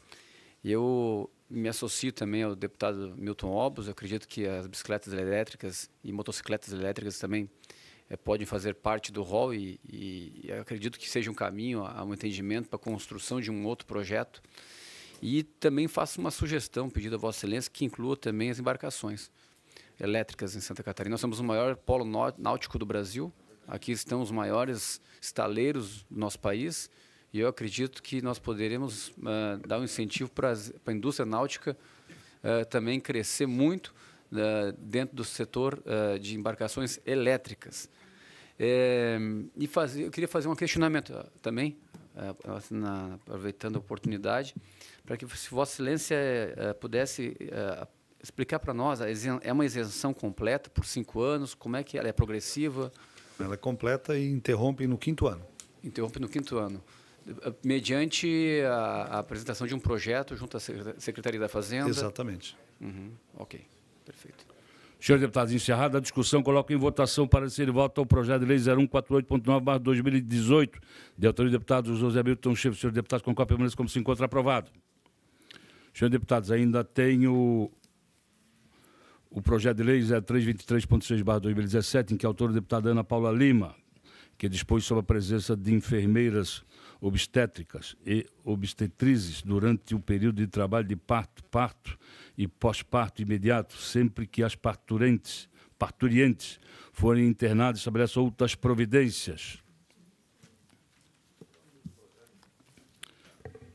Eu me associo também ao deputado Milton Obos. Eu acredito que as bicicletas elétricas e motocicletas elétricas também é, podem fazer parte do rol e, e acredito que seja um caminho a, a um entendimento para a construção de um outro projeto. E também faço uma sugestão, pedido a Vossa Excelência, que inclua também as embarcações elétricas em Santa Catarina. Nós somos o maior polo náutico do Brasil. Aqui estão os maiores estaleiros do nosso país. E eu acredito que nós poderemos uh, dar um incentivo para a indústria náutica uh, também crescer muito uh, dentro do setor de embarcações elétricas. É, e fazer, eu queria fazer um questionamento também, assim, na, aproveitando a oportunidade, para que se Vossa Excelência eh, eh, pudesse eh, explicar para nós, é uma isenção completa por cinco anos? Como é que ela é progressiva? Ela é completa e interrompe no quinto ano. Interrompe no quinto ano mediante a, a, apresentação de um projeto junto à Secretaria da Fazenda? Exatamente. Uhum, ok, perfeito. senhores deputados encerrada a discussão, coloco em votação para ser voto ao projeto de lei 0148.9-2018, de autoria do deputado José Milton Chefe. senhores deputados com a permanência como se encontra aprovado. senhores deputados, ainda tenho o projeto de lei 0323.6-2017, em que é autora a deputada Ana Paula Lima, que dispôs sobre a presença de enfermeiras obstétricas e obstetrizes durante o período de trabalho de parto, parto e pós-parto imediato, sempre que as parturentes, parturientes forem internadas, estabeleça outras providências.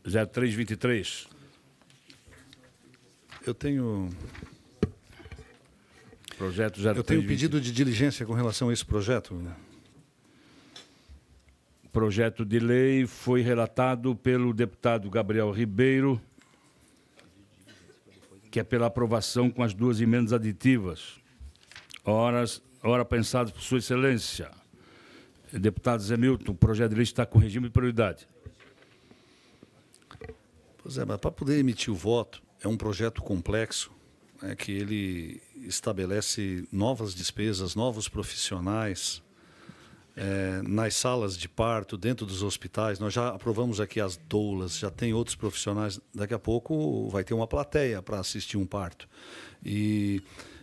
0323. Eu tenho projeto 0323. Eu tenho pedido de diligência com relação a esse projeto projeto de lei foi relatado pelo deputado Gabriel Ribeiro, que é pela aprovação com as duas emendas aditivas. Horas, hora pensado por Sua Excelência. Deputado Zé Milton, o projeto de lei está com regime de prioridade. Pois é, mas para poder emitir o voto, é um projeto complexo, né, que ele estabelece novas despesas, novos profissionais, é, nas salas de parto, dentro dos hospitais. Nós já aprovamos aqui as doulas, já tem outros profissionais. Daqui a pouco vai ter uma plateia para assistir um parto. E,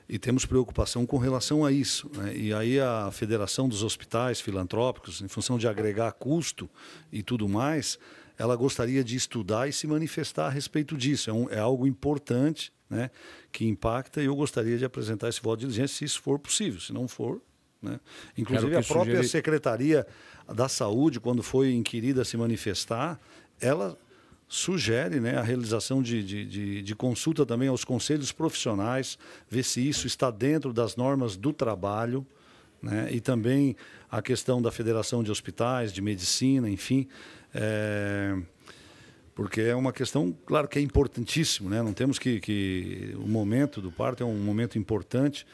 e, temos preocupação com relação a isso. Né? E aí a Federação dos Hospitais Filantrópicos, em função de agregar custo e tudo mais, ela gostaria de estudar e se manifestar a respeito disso. É, um, é algo importante né, que impacta e eu gostaria de apresentar esse voto de diligência se isso for possível. Se não for, né? Inclusive, a própria sugeri... Secretaria da Saúde, quando foi inquirida a se manifestar, ela sugere né, a realização de, de, de, de, consulta também aos conselhos profissionais, ver se isso está dentro das normas do trabalho, né, e também a questão da Federação de Hospitais, de Medicina, enfim. É, porque é uma questão, claro que é importantíssimo, né? não temos que, que. O momento do parto é um momento importante,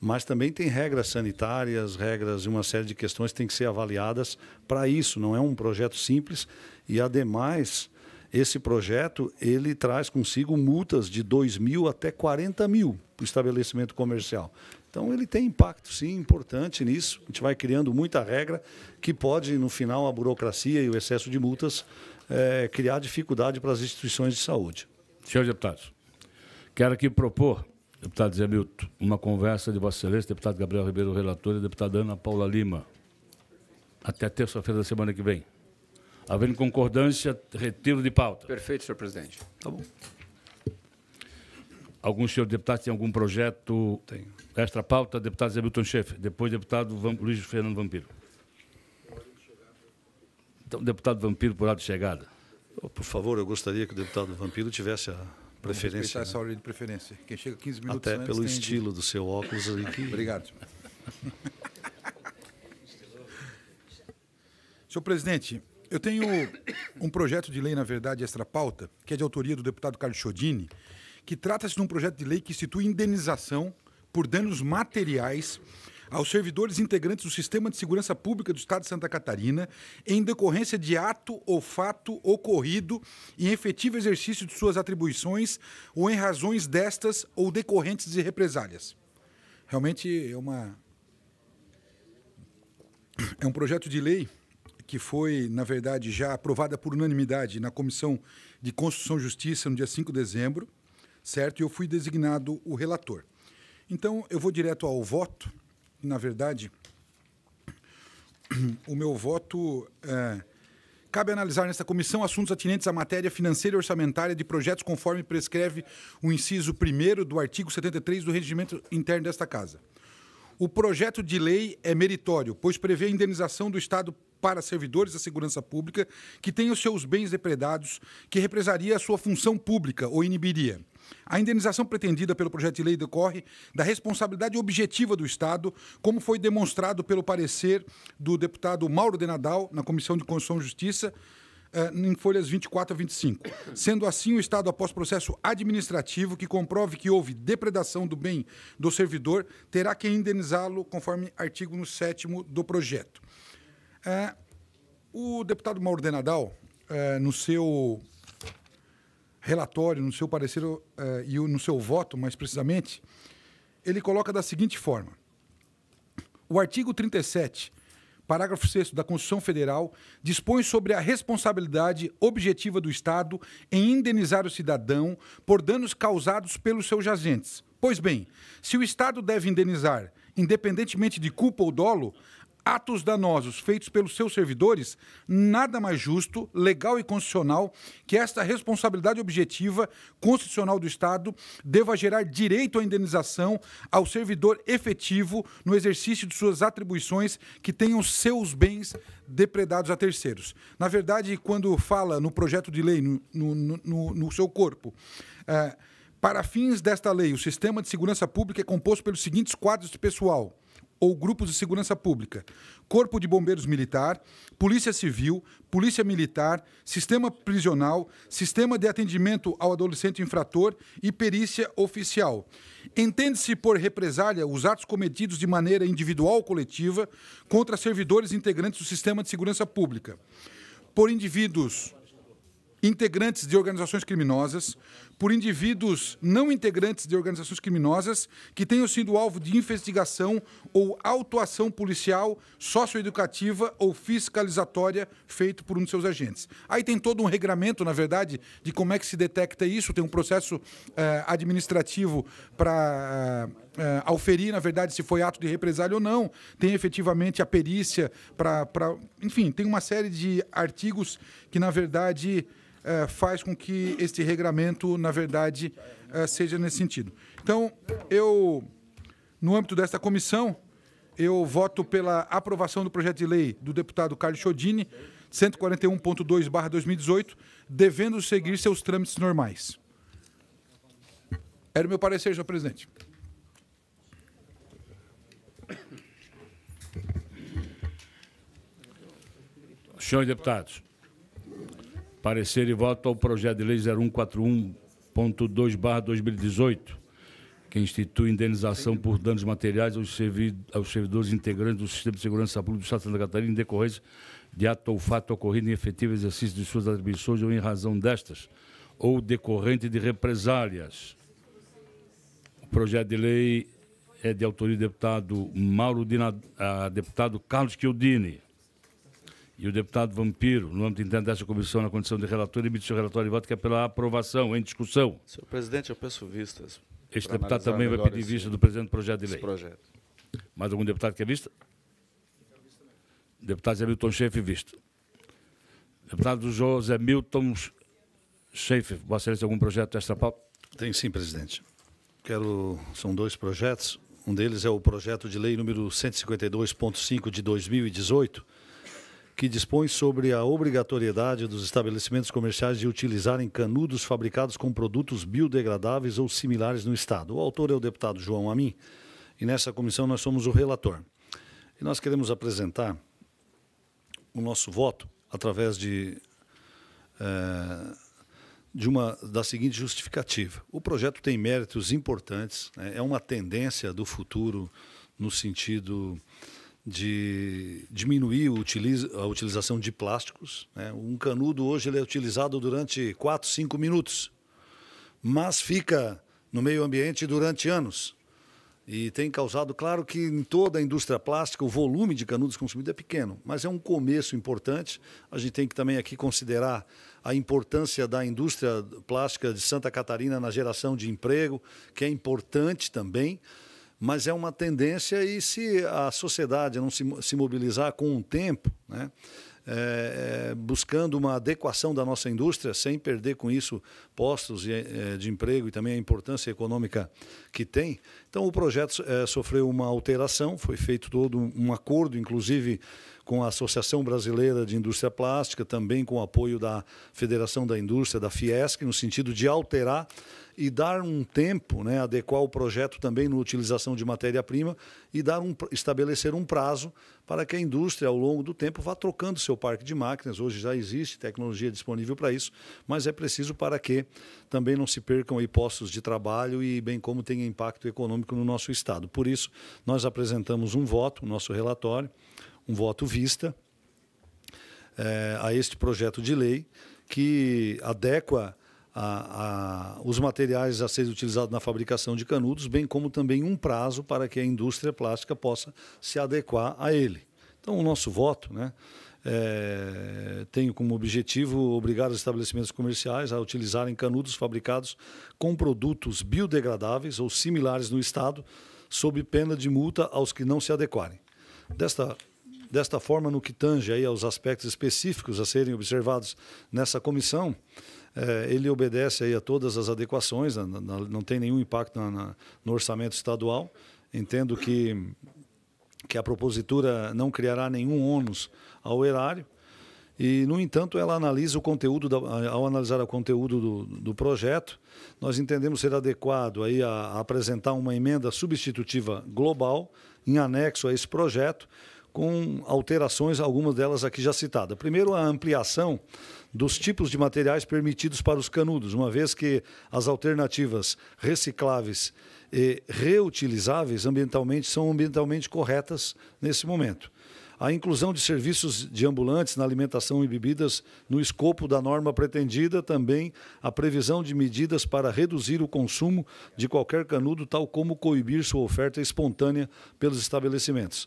mas também tem regras sanitárias, regras e uma série de questões que têm que ser avaliadas para isso. Não é um projeto simples e, ademais, esse projeto ele traz consigo multas de 2 mil até 40 mil para o estabelecimento comercial. Então ele tem impacto, sim, importante nisso. A gente vai criando muita regra que pode, no final, a burocracia e o excesso de multas é, criar dificuldade para as instituições de saúde. Senhores deputados, quero aqui propor Deputado Zé Milton, uma conversa de Vossa Excelência, deputado Gabriel Ribeiro, relator, e deputada Ana Paula Lima. Até terça-feira da semana que vem. Havendo concordância, retiro de pauta. Perfeito, senhor presidente. Tá bom. Alguns senhor deputados têm algum projeto extra pauta? Deputado Zé Milton chefe. Depois, deputado Van, Luiz Fernando Vampiro. Então, deputado Vampiro, por lado de chegada. Por favor, eu gostaria que o deputado Vampiro tivesse a preferência. Né? essa ordem de preferência. Quem chega 15 minutos Até pelo estilo de... do seu óculos aí que... Obrigado. <laughs> Senhor presidente, eu tenho um projeto de lei, na verdade, extra pauta, que é de autoria do deputado Carlos Chodini, que trata-se de um projeto de lei que institui indenização por danos materiais aos servidores integrantes do Sistema de Segurança Pública do Estado de Santa Catarina, em decorrência de ato ou fato ocorrido em efetivo exercício de suas atribuições ou em razões destas ou decorrentes de represálias. Realmente é uma é um projeto de lei que foi, na verdade, já aprovada por unanimidade na Comissão de Constituição e Justiça no dia 5 de dezembro, certo? E eu fui designado o relator. Então, eu vou direto ao voto na verdade, o meu voto. É, Cabe analisar nesta comissão assuntos atinentes à matéria financeira e orçamentária de projetos conforme prescreve o inciso 1 do artigo 73 do Regimento Interno desta Casa. O projeto de lei é meritório, pois prevê a indenização do Estado para servidores da segurança pública que tenham seus bens depredados, que represaria a sua função pública ou inibiria. A indenização pretendida pelo projeto de lei decorre da responsabilidade objetiva do Estado, como foi demonstrado pelo parecer do deputado Mauro de Nadal, na Comissão de Constituição e Justiça, eh, em folhas 24 a 25. Sendo assim, o Estado, após processo administrativo que comprove que houve depredação do bem do servidor, terá que indenizá-lo conforme artigo 7 do projeto. Eh, o deputado Mauro de Nadal, eh, no seu relatório, no seu parecer eh, e no seu voto, mais precisamente, ele coloca da seguinte forma: o artigo 37, parágrafo 6 da Constituição Federal, dispõe sobre a responsabilidade objetiva do Estado em indenizar o cidadão por danos causados pelos seus jazentes. Pois bem, se o Estado deve indenizar, independentemente de culpa ou dolo, atos danosos feitos pelos seus servidores, nada mais justo, legal e constitucional que esta responsabilidade objetiva constitucional do Estado deva gerar direito à indenização ao servidor efetivo no exercício de suas atribuições que tenham seus bens depredados a terceiros. Na verdade, quando fala no projeto de lei, no, no, no, no seu corpo, é, para fins desta lei, o sistema de segurança pública é composto pelos seguintes quadros de pessoal ou grupos de segurança pública, Corpo de Bombeiros Militar, Polícia Civil, Polícia Militar, Sistema Prisional, Sistema de Atendimento ao Adolescente Infrator e Perícia Oficial. Entende-se por represália os atos cometidos de maneira individual ou coletiva contra servidores integrantes do Sistema de Segurança Pública, por indivíduos integrantes de organizações criminosas, por indivíduos não integrantes de organizações criminosas que tenham sido alvo de investigação ou autuação policial, socioeducativa ou fiscalizatória feito por um de seus agentes. Aí tem todo um regramento, na verdade, de como é que se detecta isso, tem um processo eh, administrativo para eh, eh, auferir, na verdade, se foi ato de represália ou não, tem efetivamente a perícia para. Enfim, tem uma série de artigos que, na verdade, é, faz com que este regramento, na verdade, é, seja nesse sentido. Então, eu, no âmbito desta comissão, eu voto pela aprovação do projeto de lei do deputado Carlos Chodini, 141.2/2018, devendo seguir seus trâmites normais. Era o meu parecer, senhor presidente. Senhores deputados, Parecer e voto ao projeto de lei 0141.2 barra 2018, que institui indenização por danos materiais aos, servidores integrantes do Sistema de Segurança Pública do Estado de Santa Catarina em decorrência de ato ou fato ocorrido em efetivo exercício de suas atribuições ou em razão destas, ou decorrente de represálias. O projeto de lei é de autoria do deputado Mauro Dina, ah, deputado Carlos Chiodini e o deputado Vampiro, no âmbito interno desta comissão, na condição de relator, emite seu relatório e voto que é pela aprovação, em discussão. Senhor presidente, eu peço vistas. Este deputado também vai pedir vista do presente projeto de lei. projeto. Mais algum deputado quer vista? Deputado José Milton Schaefer, visto. Deputado José Milton Schaefer, Vossa Excelência, algum projeto desta pauta? Tem sim, presidente. Quero, são dois projetos. Um deles é o projeto de lei número 152.5 de 2018, que dispõe sobre a obrigatoriedade dos estabelecimentos comerciais de utilizarem canudos fabricados com produtos biodegradáveis ou similares no Estado. O autor é o deputado João Amin e nessa comissão nós somos o relator. E nós queremos apresentar o nosso voto através de, é, de uma da seguinte justificativa: o projeto tem méritos importantes, né? é uma tendência do futuro no sentido de diminuir a utilização de plásticos. Né? Um canudo hoje ele é utilizado durante 4, 5 minutos, mas fica no meio ambiente durante anos. E tem causado, claro que em toda a indústria plástica o volume de canudos consumido é pequeno, mas é um começo importante. A gente tem que também aqui considerar a importância da indústria plástica de Santa Catarina na geração de emprego, que é importante também mas é uma tendência e se a sociedade não se, se mobilizar com o tempo, né, é, é, buscando uma adequação da nossa indústria, sem perder com isso postos de, é, de, emprego e também a importância econômica que tem. Então, o projeto é, sofreu uma alteração, foi feito todo um acordo, inclusive com a Associação Brasileira de Indústria Plástica, também com o apoio da Federação da Indústria, da Fiesc, no sentido de alterar e dar um tempo, né, adequar o projeto também na utilização de matéria-prima e dar um, estabelecer um prazo para que a indústria, ao longo do tempo, vá trocando seu parque de máquinas. Hoje já existe tecnologia disponível para isso, mas é preciso para que também não se percam aí postos de trabalho e bem como tenha impacto econômico no nosso Estado. Por isso, nós apresentamos um voto, o nosso relatório, um voto vista é, a este projeto de lei que adequa a, a, os materiais a serem utilizados na fabricação de canudos, bem como também um prazo para que a indústria plástica possa se adequar a ele. Então, o nosso voto, né? É, tem como objetivo obrigar os estabelecimentos comerciais a utilizarem canudos fabricados com produtos biodegradáveis ou similares no Estado, sob pena de multa aos que não se adequarem. Desta, desta forma, no que tange aí aos aspectos específicos a serem observados nessa comissão, é, ele obedece aí a todas as adequações, né, não tem nenhum impacto no orçamento estadual. Entendo que, que a propositura não criará nenhum ônus ao erário. E, no entanto, ela analisa o conteúdo, da, ao analisar o conteúdo do, do, projeto, nós entendemos ser adequado aí a, a apresentar uma emenda substitutiva global em anexo a esse projeto, com alterações, algumas delas aqui já citadas. Primeiro, a ampliação dos tipos de materiais permitidos para os canudos, uma vez que as alternativas recicláveis e reutilizáveis ambientalmente são ambientalmente corretas nesse momento. A inclusão de serviços de ambulantes na alimentação e bebidas no escopo da norma pretendida, também a previsão de medidas para reduzir o consumo de qualquer canudo, tal como coibir sua oferta espontânea pelos estabelecimentos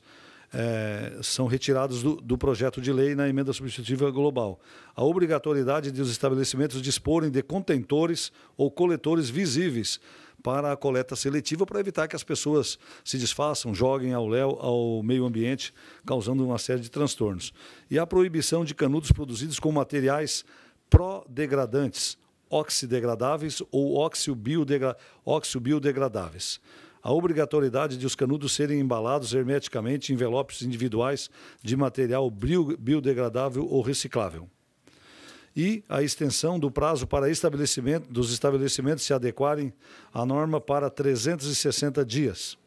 é, são retirados do, do, projeto de lei na emenda substitutiva global. A obrigatoriedade de os estabelecimentos disporem de contentores ou coletores visíveis para a coleta seletiva, para evitar que as pessoas se desfaçam, joguem ao léu, ao meio ambiente, causando uma série de transtornos. E a proibição de canudos produzidos com materiais pró-degradantes, oxidegradáveis ou óxido biodegradáveis a obrigatoriedade de os canudos serem embalados hermeticamente em envelopes individuais de material biodegradável ou reciclável e a extensão do prazo para estabelecimento, dos estabelecimentos se adequarem à norma para 360 dias.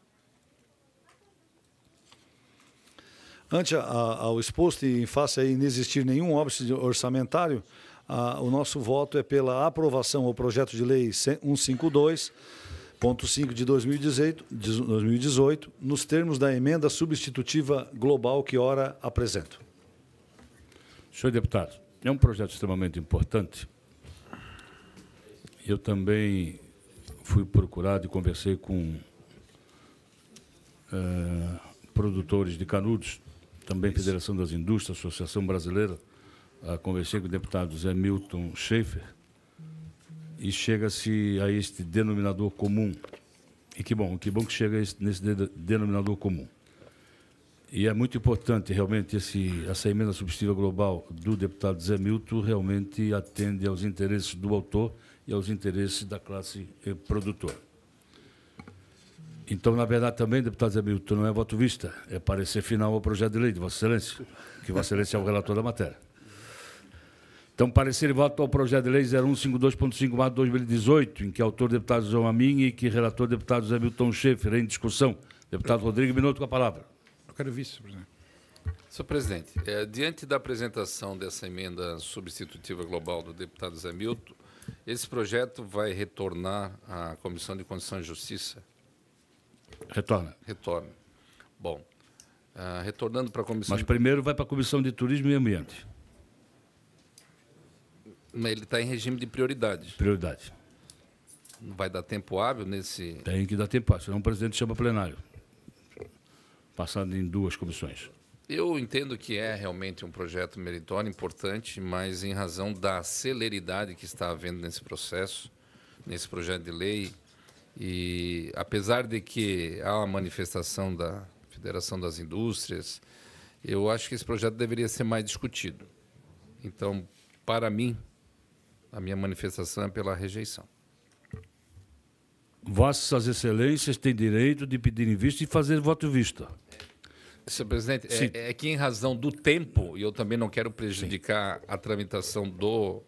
Ante a, ao exposto e em face a inexistir nenhum óbvio orçamentário, a, o nosso voto é pela aprovação ao projeto de lei 152 Ponto 5 de 2018, nos termos da emenda substitutiva global que ora apresento. Senhor deputado, é um projeto extremamente importante. Eu também fui procurado e conversei com é, produtores de canudos, também Federação das Indústrias, Associação Brasileira. Ah, conversei com o deputado Zé Milton Schaefer, e chega-se a este denominador comum. E que bom, que bom que chega nesse denominador comum. E é muito importante, realmente, esse, essa emenda substitutiva global do deputado Zé Milton realmente atende aos interesses do autor e aos interesses da classe eh, produtora. Então, na verdade, também, deputado Zé Milton, não é voto vista, é parecer final ao projeto de lei de Vossa Excelência, que Vossa Excelência é o relator da matéria. Então, parecer e voto ao projeto de lei 0152.5 2018, em que autor deputado João Amin e que relator deputado Zé Milton Schaefer, em discussão. Deputado Rodrigo Minuto com a palavra. Eu quero vice, presidente. Senhor presidente, é, diante da apresentação dessa emenda substitutiva global do deputado Zé Milton, esse projeto vai retornar à Comissão de condição e Justiça? Retorna. Retorna. Bom, uh, retornando para a Comissão... Mas primeiro vai para a Comissão de Turismo e Ambiente. Mas ele está em regime de prioridade. Prioridade. Não vai dar tempo hábil nesse. Tem que dar tempo hábil, senão o presidente chama plenário. Passado em duas comissões. Eu entendo que é realmente um projeto meritório, importante, mas em razão da celeridade que está havendo nesse processo, nesse projeto de lei, e apesar de que há uma manifestação da Federação das Indústrias, eu acho que esse projeto deveria ser mais discutido. Então, para mim, a minha manifestação é pela rejeição. Vossas Excelências têm direito de pedir em vista e fazer voto vista. Senhor presidente, é, é, que em razão do tempo, e eu também não quero prejudicar Sim. a tramitação do,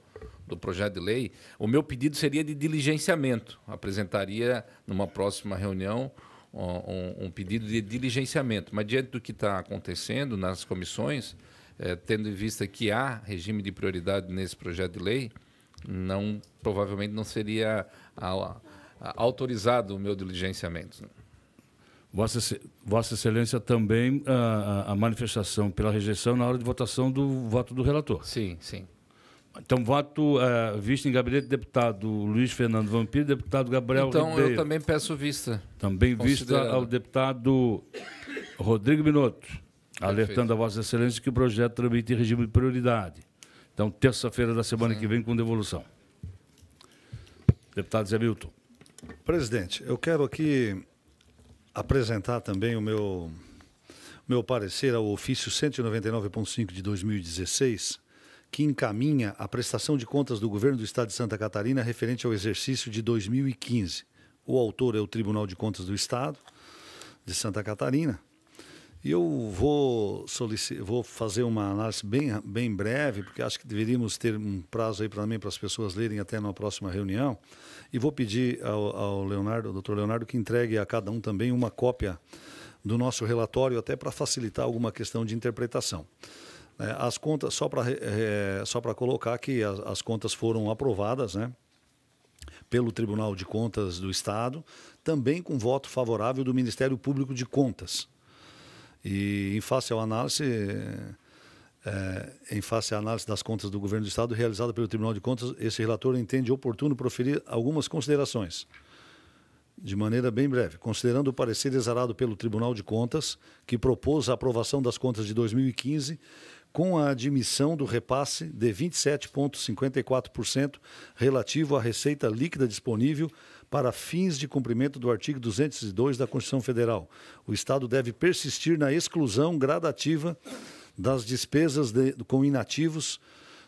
do projeto de lei, o meu pedido seria de diligenciamento. Apresentaria numa próxima reunião um, um pedido de diligenciamento. Mas diante do que está acontecendo nas comissões, é, tendo em vista que há regime de prioridade nesse projeto de lei, não provavelmente não seria autorizado o meu diligenciamento. Vossa, Vossa Excelência também a, ah, ah, a, manifestação pela rejeição na hora de votação do voto do relator. Sim, sim. Então, voto é, eh, vista em gabinete deputado Luiz Fernando Vampiro, deputado Gabriel então, Ribeiro. Então, eu também peço vista. Também vista ao deputado Rodrigo Minotto, Perfeito. alertando a Vossa Excelência que o projeto tramita em regime de prioridade. Então, terça-feira da semana Sim. que vem com devolução. Deputado Zé Milton. Presidente, eu quero aqui apresentar também o meu, meu parecer ao ofício 199.5 de 2016, que encaminha a prestação de contas do governo do Estado de Santa Catarina referente ao exercício de 2015. O autor é o Tribunal de Contas do Estado de Santa Catarina. Eu vou, vou fazer uma análise bem, bem breve, porque acho que deveríamos ter um prazo aí para para as pessoas lerem até na próxima reunião. E vou pedir ao, ao Leonardo, ao Dr. Leonardo, que entregue a cada um também uma cópia do nosso relatório, até para facilitar alguma questão de interpretação. É, as contas, só para é, só para colocar que as, as contas foram aprovadas, né? Pelo Tribunal de Contas do Estado, também com voto favorável do Ministério Público de Contas. E em face à análise, é, em face à análise das contas do governo do Estado realizada pelo Tribunal de Contas, esse relator entende oportuno proferir algumas considerações. De maneira bem breve, considerando o parecer exarado pelo Tribunal de Contas, que propôs a aprovação das contas de 2015 com a admissão do repasse de 27,54% relativo à receita líquida disponível para fins de cumprimento do artigo 202 da Constituição Federal. O Estado deve persistir na exclusão gradativa das despesas de, com inativos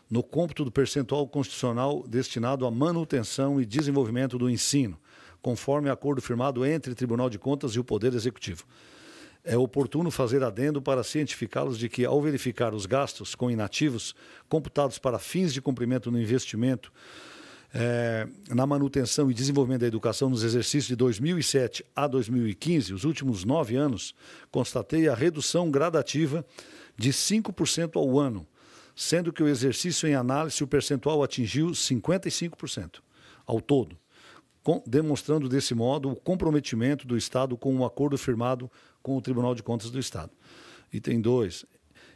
no cômputo do percentual constitucional destinado à manutenção e desenvolvimento do ensino, conforme acordo firmado entre o Tribunal de Contas e o Poder Executivo. É oportuno fazer adendo para cientificá-los de que, ao verificar os gastos com inativos computados para fins de cumprimento no investimento é, na manutenção e desenvolvimento da educação nos exercícios de 2007 a 2015, os últimos nove anos, constatei a redução gradativa de 5% ao ano, sendo que o exercício em análise, o percentual atingiu 55% ao todo, demonstrando desse modo o comprometimento do Estado com o um acordo firmado com o Tribunal de Contas do Estado. Item 2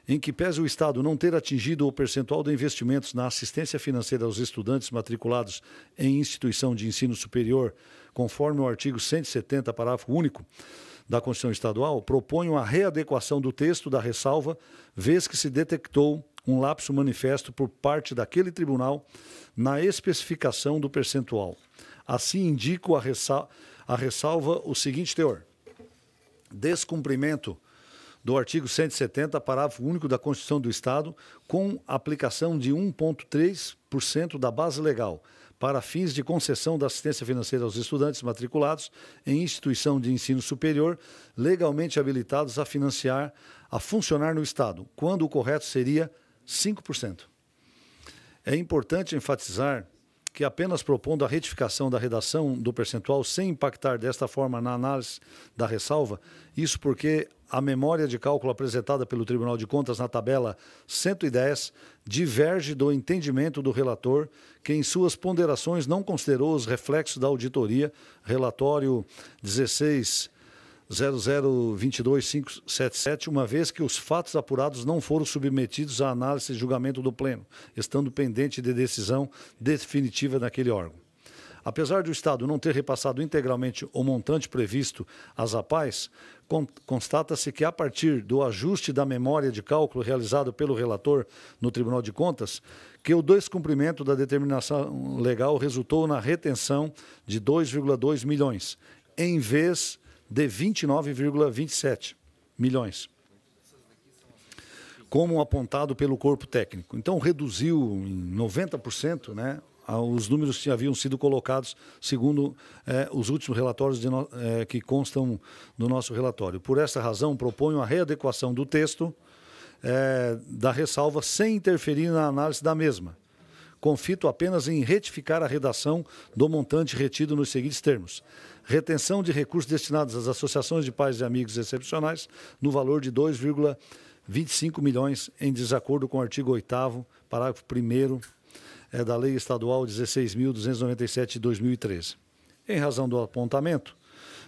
em que pese o Estado não ter atingido o percentual de investimentos na assistência financeira aos estudantes matriculados em instituição de ensino superior, conforme o artigo 170, parágrafo único da Constituição Estadual, proponho a readequação do texto da ressalva, vez que se detectou um lapso manifesto por parte daquele tribunal na especificação do percentual. Assim, indico a, ressal a ressalva o seguinte teor: descumprimento do artigo 170, parágrafo único da Constituição do Estado, com aplicação de 1,3% da base legal para fins de concessão da assistência financeira aos estudantes matriculados em instituição de ensino superior legalmente habilitados a financiar, a funcionar no Estado, quando o correto seria 5%. É importante enfatizar que apenas propondo a retificação da redação do percentual sem impactar desta forma na análise da ressalva, isso porque a memória de cálculo apresentada pelo Tribunal de Contas na tabela 110 diverge do entendimento do relator, que em suas ponderações não considerou os reflexos da auditoria, relatório 16 0022577, uma vez que os fatos apurados não foram submetidos à análise e julgamento do Pleno, estando pendente de decisão definitiva daquele órgão. Apesar do Estado não ter repassado integralmente o montante previsto às APAES, constata-se que, a partir do ajuste da memória de cálculo realizado pelo relator no Tribunal de Contas, que o descumprimento da determinação legal resultou na retenção de 2,2 milhões, em vez de 29,27 milhões como apontado pelo corpo técnico. Então, reduziu em 90% né, os números que haviam sido colocados, segundo eh, os últimos relatórios no, eh, que constam do nosso relatório. Por essa razão, proponho a readequação do texto eh, da ressalva sem interferir na análise da mesma. Confito apenas em retificar a redação do montante retido nos seguintes termos: retenção de recursos destinados às associações de pais e amigos excepcionais no valor de 2,25 milhões em desacordo com o artigo 8 parágrafo 1 eh, da Lei Estadual 16.297 de 2013. Em razão do apontamento,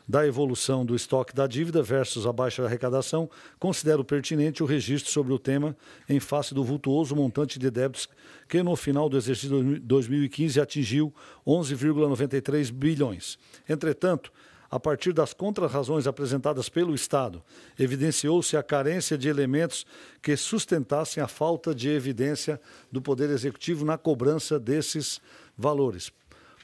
da evolução do estoque da dívida versus a baixa arrecadação, considero pertinente o registro sobre o tema em face do vultuoso montante de débitos que no final do exercício 2015 atingiu 11,93 bilhões. Entretanto, a partir das contrarrazões apresentadas pelo Estado, evidenciou-se a carência de elementos que sustentassem a falta de evidência do Poder Executivo na cobrança desses valores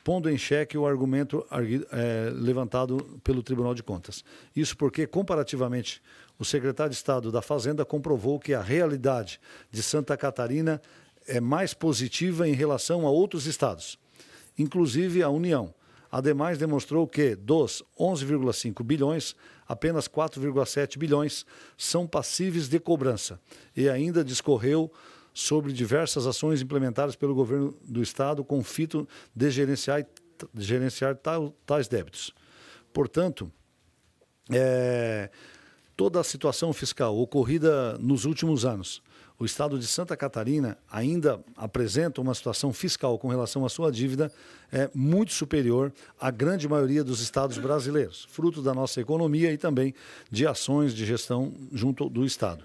pondo em xeque o argumento é, levantado pelo Tribunal de Contas. Isso porque, comparativamente, o secretário de Estado da Fazenda comprovou que a realidade de Santa Catarina é mais positiva em relação a outros estados, inclusive a União. Ademais, demonstrou que dos 11,5 bilhões, apenas 4,7 bilhões são passíveis de cobrança. E ainda discorreu sobre diversas ações implementadas pelo governo do Estado com fito de gerenciar, de gerenciar tais débitos. Portanto, é, toda a situação fiscal ocorrida nos últimos anos, o Estado de Santa Catarina ainda apresenta uma situação fiscal com relação à sua dívida é, muito superior à grande maioria dos estados brasileiros, fruto da nossa economia e também de ações de gestão junto do Estado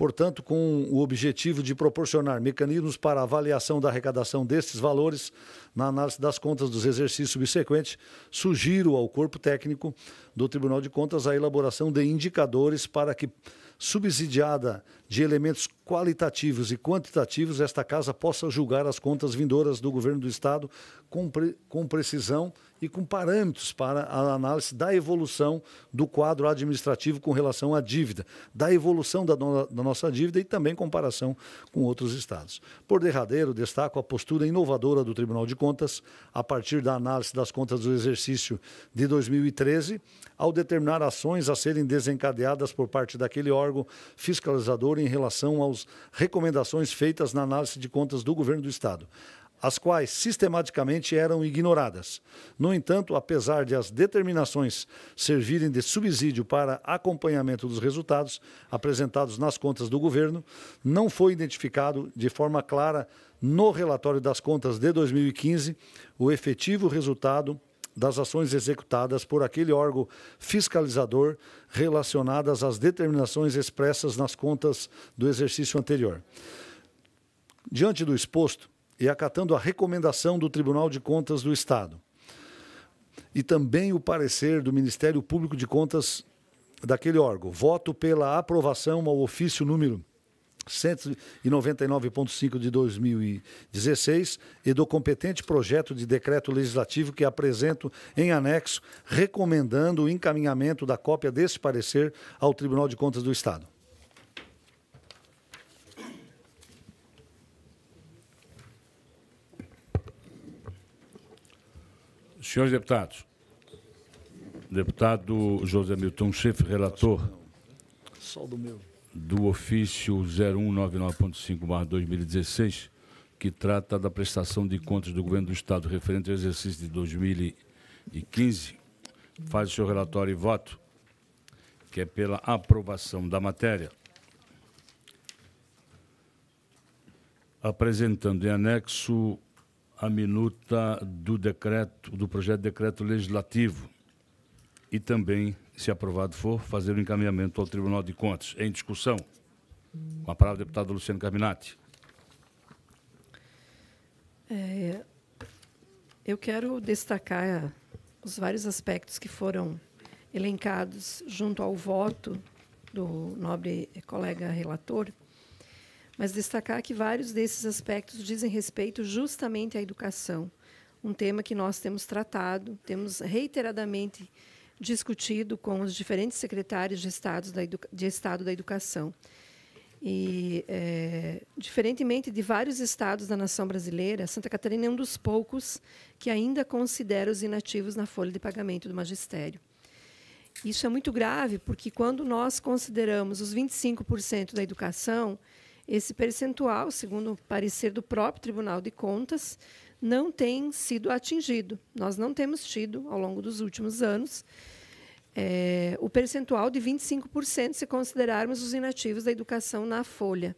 portanto, com o objetivo de proporcionar mecanismos para avaliação da arrecadação destes valores na análise das contas dos exercícios subsequentes, sugiro ao corpo técnico do Tribunal de Contas a elaboração de indicadores para que, subsidiada de elementos qualitativos e quantitativos, esta Casa possa julgar as contas vindouras do Governo do Estado com, pre com precisão e e com parâmetros para a análise da evolução do quadro administrativo com relação à dívida, da evolução da, no, da nossa dívida e também comparação com outros estados. Por derradeiro, destaco a postura inovadora do Tribunal de Contas, a partir da análise das contas do exercício de 2013, ao determinar ações a serem desencadeadas por parte daquele órgão fiscalizador em relação às recomendações feitas na análise de contas do governo do Estado as quais sistematicamente eram ignoradas. No entanto, apesar de as determinações servirem de subsídio para acompanhamento dos resultados apresentados nas contas do governo, não foi identificado de forma clara no relatório das contas de 2015 o efetivo resultado das ações executadas por aquele órgão fiscalizador relacionadas às determinações expressas nas contas do exercício anterior. Diante do exposto, e acatando a recomendação do Tribunal de Contas do Estado e também o parecer do Ministério Público de Contas daquele órgão. Voto pela aprovação ao ofício número 199.5 de 2016 e do competente projeto de decreto legislativo que apresento em anexo, recomendando o encaminhamento da cópia desse parecer ao Tribunal de Contas do Estado. Senhores deputados, deputado José Milton Schiff, relator do ofício 0199.5-2016, que trata da prestação de contas do Governo do Estado referente ao exercício de 2015, faz o seu relatório e voto, que é pela aprovação da matéria. Apresentando em anexo a minuta do decreto, do projeto de decreto legislativo e também, se aprovado for, fazer o encaminhamento ao Tribunal de Contas. Em discussão. Com a palavra, deputado Luciano Carminati. É, eu quero destacar eh, os vários aspectos que foram elencados junto ao voto do nobre colega relator mas destacar que vários desses aspectos dizem respeito justamente à educação, um tema que nós temos tratado, temos reiteradamente discutido com os diferentes secretários de Estado da, Educa de Estado da Educação. E, é, diferentemente de vários estados da nação brasileira, Santa Catarina é um dos poucos que ainda considera os inativos na folha de pagamento do magistério. Isso é muito grave, porque quando nós consideramos os 25% da educação, esse percentual, segundo o parecer do próprio Tribunal de Contas, não tem sido atingido. Nós não temos tido, ao longo dos últimos anos, é, o percentual de 25% se considerarmos os inativos da educação na folha.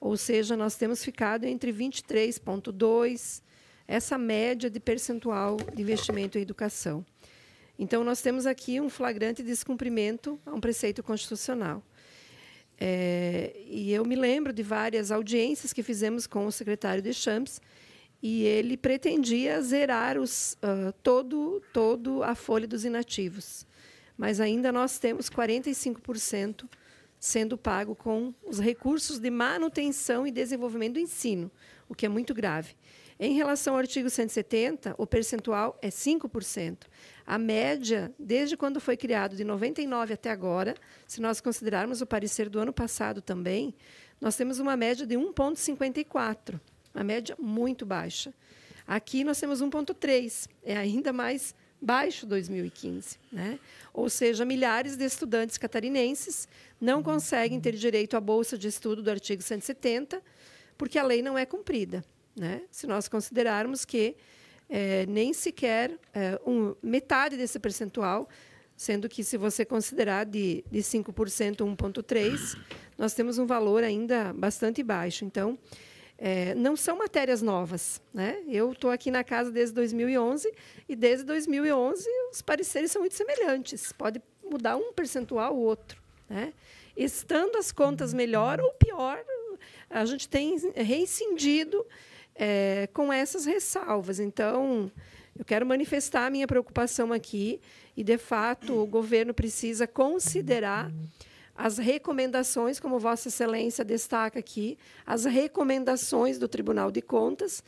Ou seja, nós temos ficado entre 23,2%, essa média de percentual de investimento em educação. Então, nós temos aqui um flagrante descumprimento a um preceito constitucional. É, e eu me lembro de várias audiências que fizemos com o secretário de Champs, e ele pretendia zerar os, uh, todo, todo a folha dos inativos. Mas ainda nós temos 45% sendo pago com os recursos de manutenção e desenvolvimento do ensino, o que é muito grave. Em relação ao artigo 170, o percentual é 5%. A média, desde quando foi criado, de 99 até agora, se nós considerarmos o parecer do ano passado também, nós temos uma média de 1,54, uma média muito baixa. Aqui nós temos 1,3, é ainda mais baixo 2015. Né? Ou seja, milhares de estudantes catarinenses não conseguem ter direito à bolsa de estudo do artigo 170, porque a lei não é cumprida. Né? Se nós considerarmos que é, nem sequer é, um, metade desse percentual, sendo que se você considerar de, de 5%, 1,3%, nós temos um valor ainda bastante baixo. Então, é, não são matérias novas. Né? Eu estou aqui na casa desde 2011 e desde 2011 os pareceres são muito semelhantes. Pode mudar um percentual ou outro. Né? Estando as contas melhor ou pior, a gente tem reincindido é, com essas ressalvas. Então, eu quero manifestar a minha preocupação aqui e, de fato, o governo precisa considerar as recomendações, como Vossa Excelência destaca aqui, as recomendações do Tribunal de Contas.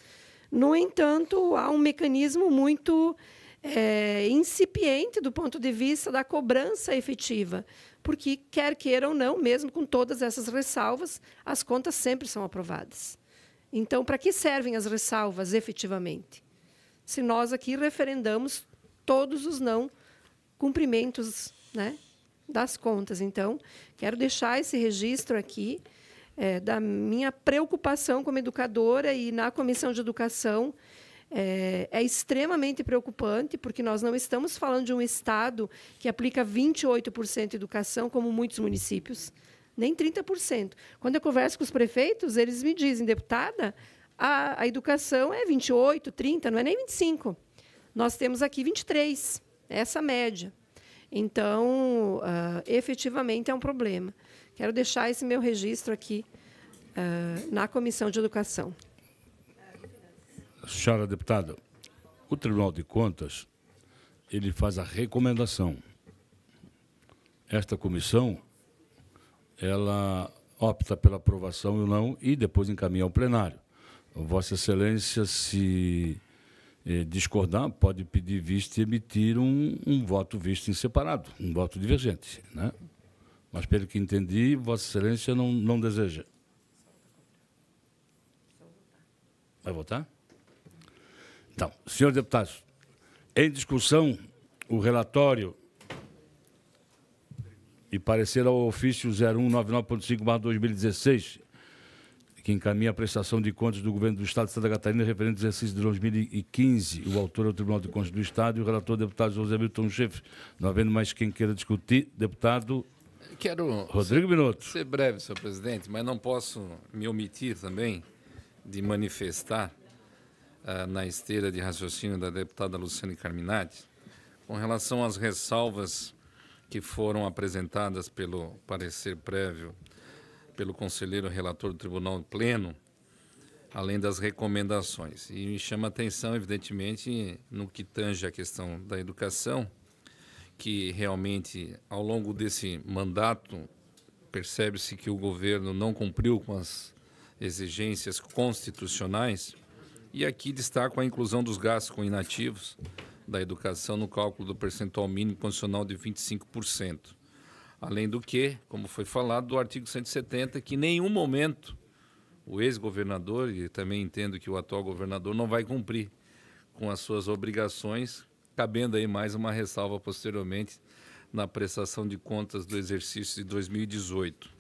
No entanto, há um mecanismo muito é, incipiente do ponto de vista da cobrança efetiva, porque, quer queiram ou não, mesmo com todas essas ressalvas, as contas sempre são aprovadas. Então, para que servem as ressalvas efetivamente? Se nós aqui referendamos todos os não cumprimentos né, das contas. Então, quero deixar esse registro aqui é, da minha preocupação como educadora e na Comissão de Educação. É, é, extremamente preocupante, porque nós não estamos falando de um Estado que aplica 28% de educação, como muitos municípios nem 30%. Quando eu converso com os prefeitos, eles me dizem, deputada, a, a educação é 28, 30, não é nem 25. Nós temos aqui 23, é essa média. Então, uh, efetivamente é um problema. Quero deixar esse meu registro aqui uh, na Comissão de Educação. Senhora deputada, o Tribunal de Contas ele faz a recomendação. Esta comissão ela opta pela aprovação ou não e depois encaminha ao plenário. Vossa Excelência, se eh, discordar, pode pedir visto e emitir um, um, voto visto em separado, um voto divergente. Né? Mas, pelo que entendi, Vossa Excelência não, não deseja. Vai votar? Então, senhores deputados, em discussão, o relatório e parecer ao ofício 0199.5/2016, que encaminha a prestação de contas do governo do Estado de Santa Catarina referente ao exercício de 2015. O autor é o Tribunal de Contas do Estado e o relator é o deputado José Milton Schiff. Não havendo mais quem queira discutir, deputado Quero Rodrigo ser, Minuto. ser breve, senhor presidente, mas não posso me omitir também de manifestar uh, na esteira de raciocínio da deputada Luciane Carminati com relação às ressalvas que foram apresentadas pelo parecer prévio pelo conselheiro relator do Tribunal Pleno, além das recomendações. E me chama a atenção, evidentemente, no que tange a questão da educação, que realmente, ao longo desse mandato, percebe-se que o governo não cumpriu com as exigências constitucionais. E aqui destaco a inclusão dos gastos com inativos, da educação no cálculo do percentual mínimo condicional de 25%. Além do que, como foi falado, do artigo 170, que em nenhum momento o ex-governador, e também entendo que o atual governador, não vai cumprir com as suas obrigações, cabendo aí mais uma ressalva posteriormente na prestação de contas do exercício de 2018.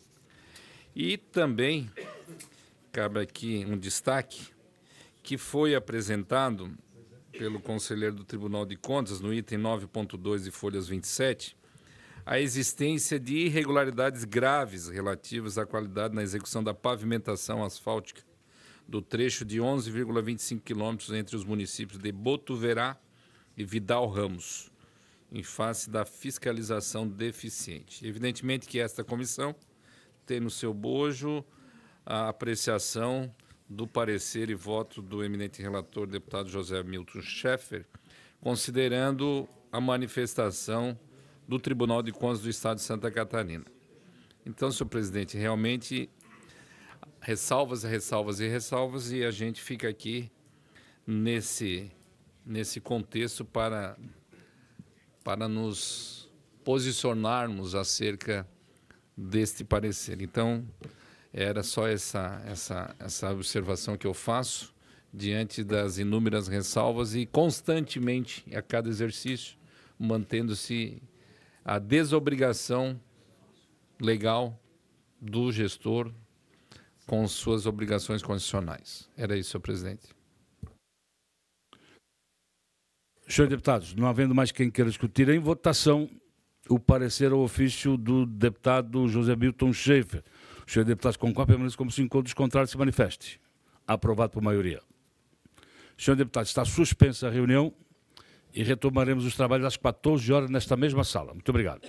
E também cabe aqui um destaque que foi apresentado pelo conselheiro do Tribunal de Contas, no item 9.2 de folhas 27, a existência de irregularidades graves relativas à qualidade na execução da pavimentação asfáltica do trecho de 11,25 quilômetros entre os municípios de Botuverá e Vidal Ramos, em face da fiscalização deficiente. Evidentemente que esta comissão tem no seu bojo a apreciação do parecer e voto do eminente relator, deputado José Milton Schaeffer, considerando a manifestação do Tribunal de Contas do Estado de Santa Catarina. Então, senhor presidente, realmente ressalvas, ressalvas e ressalvas e a gente fica aqui nesse nesse contexto para para nos posicionarmos acerca deste parecer. Então, era só essa, essa, essa observação que eu faço diante das inúmeras ressalvas e constantemente, a cada exercício, mantendo-se a desobrigação legal do gestor com suas obrigações constitucionais. Era isso, senhor presidente. senhores deputados, não havendo mais quem queira discutir, em votação o parecer ao ofício do deputado José Milton Schaefer. Os senhores é deputados concorrem permaneçam como se os contrários se manifeste. Aprovado por maioria. Senhor deputado, está suspensa a reunião e retomaremos os trabalhos às 14 horas nesta mesma sala. Muito obrigado.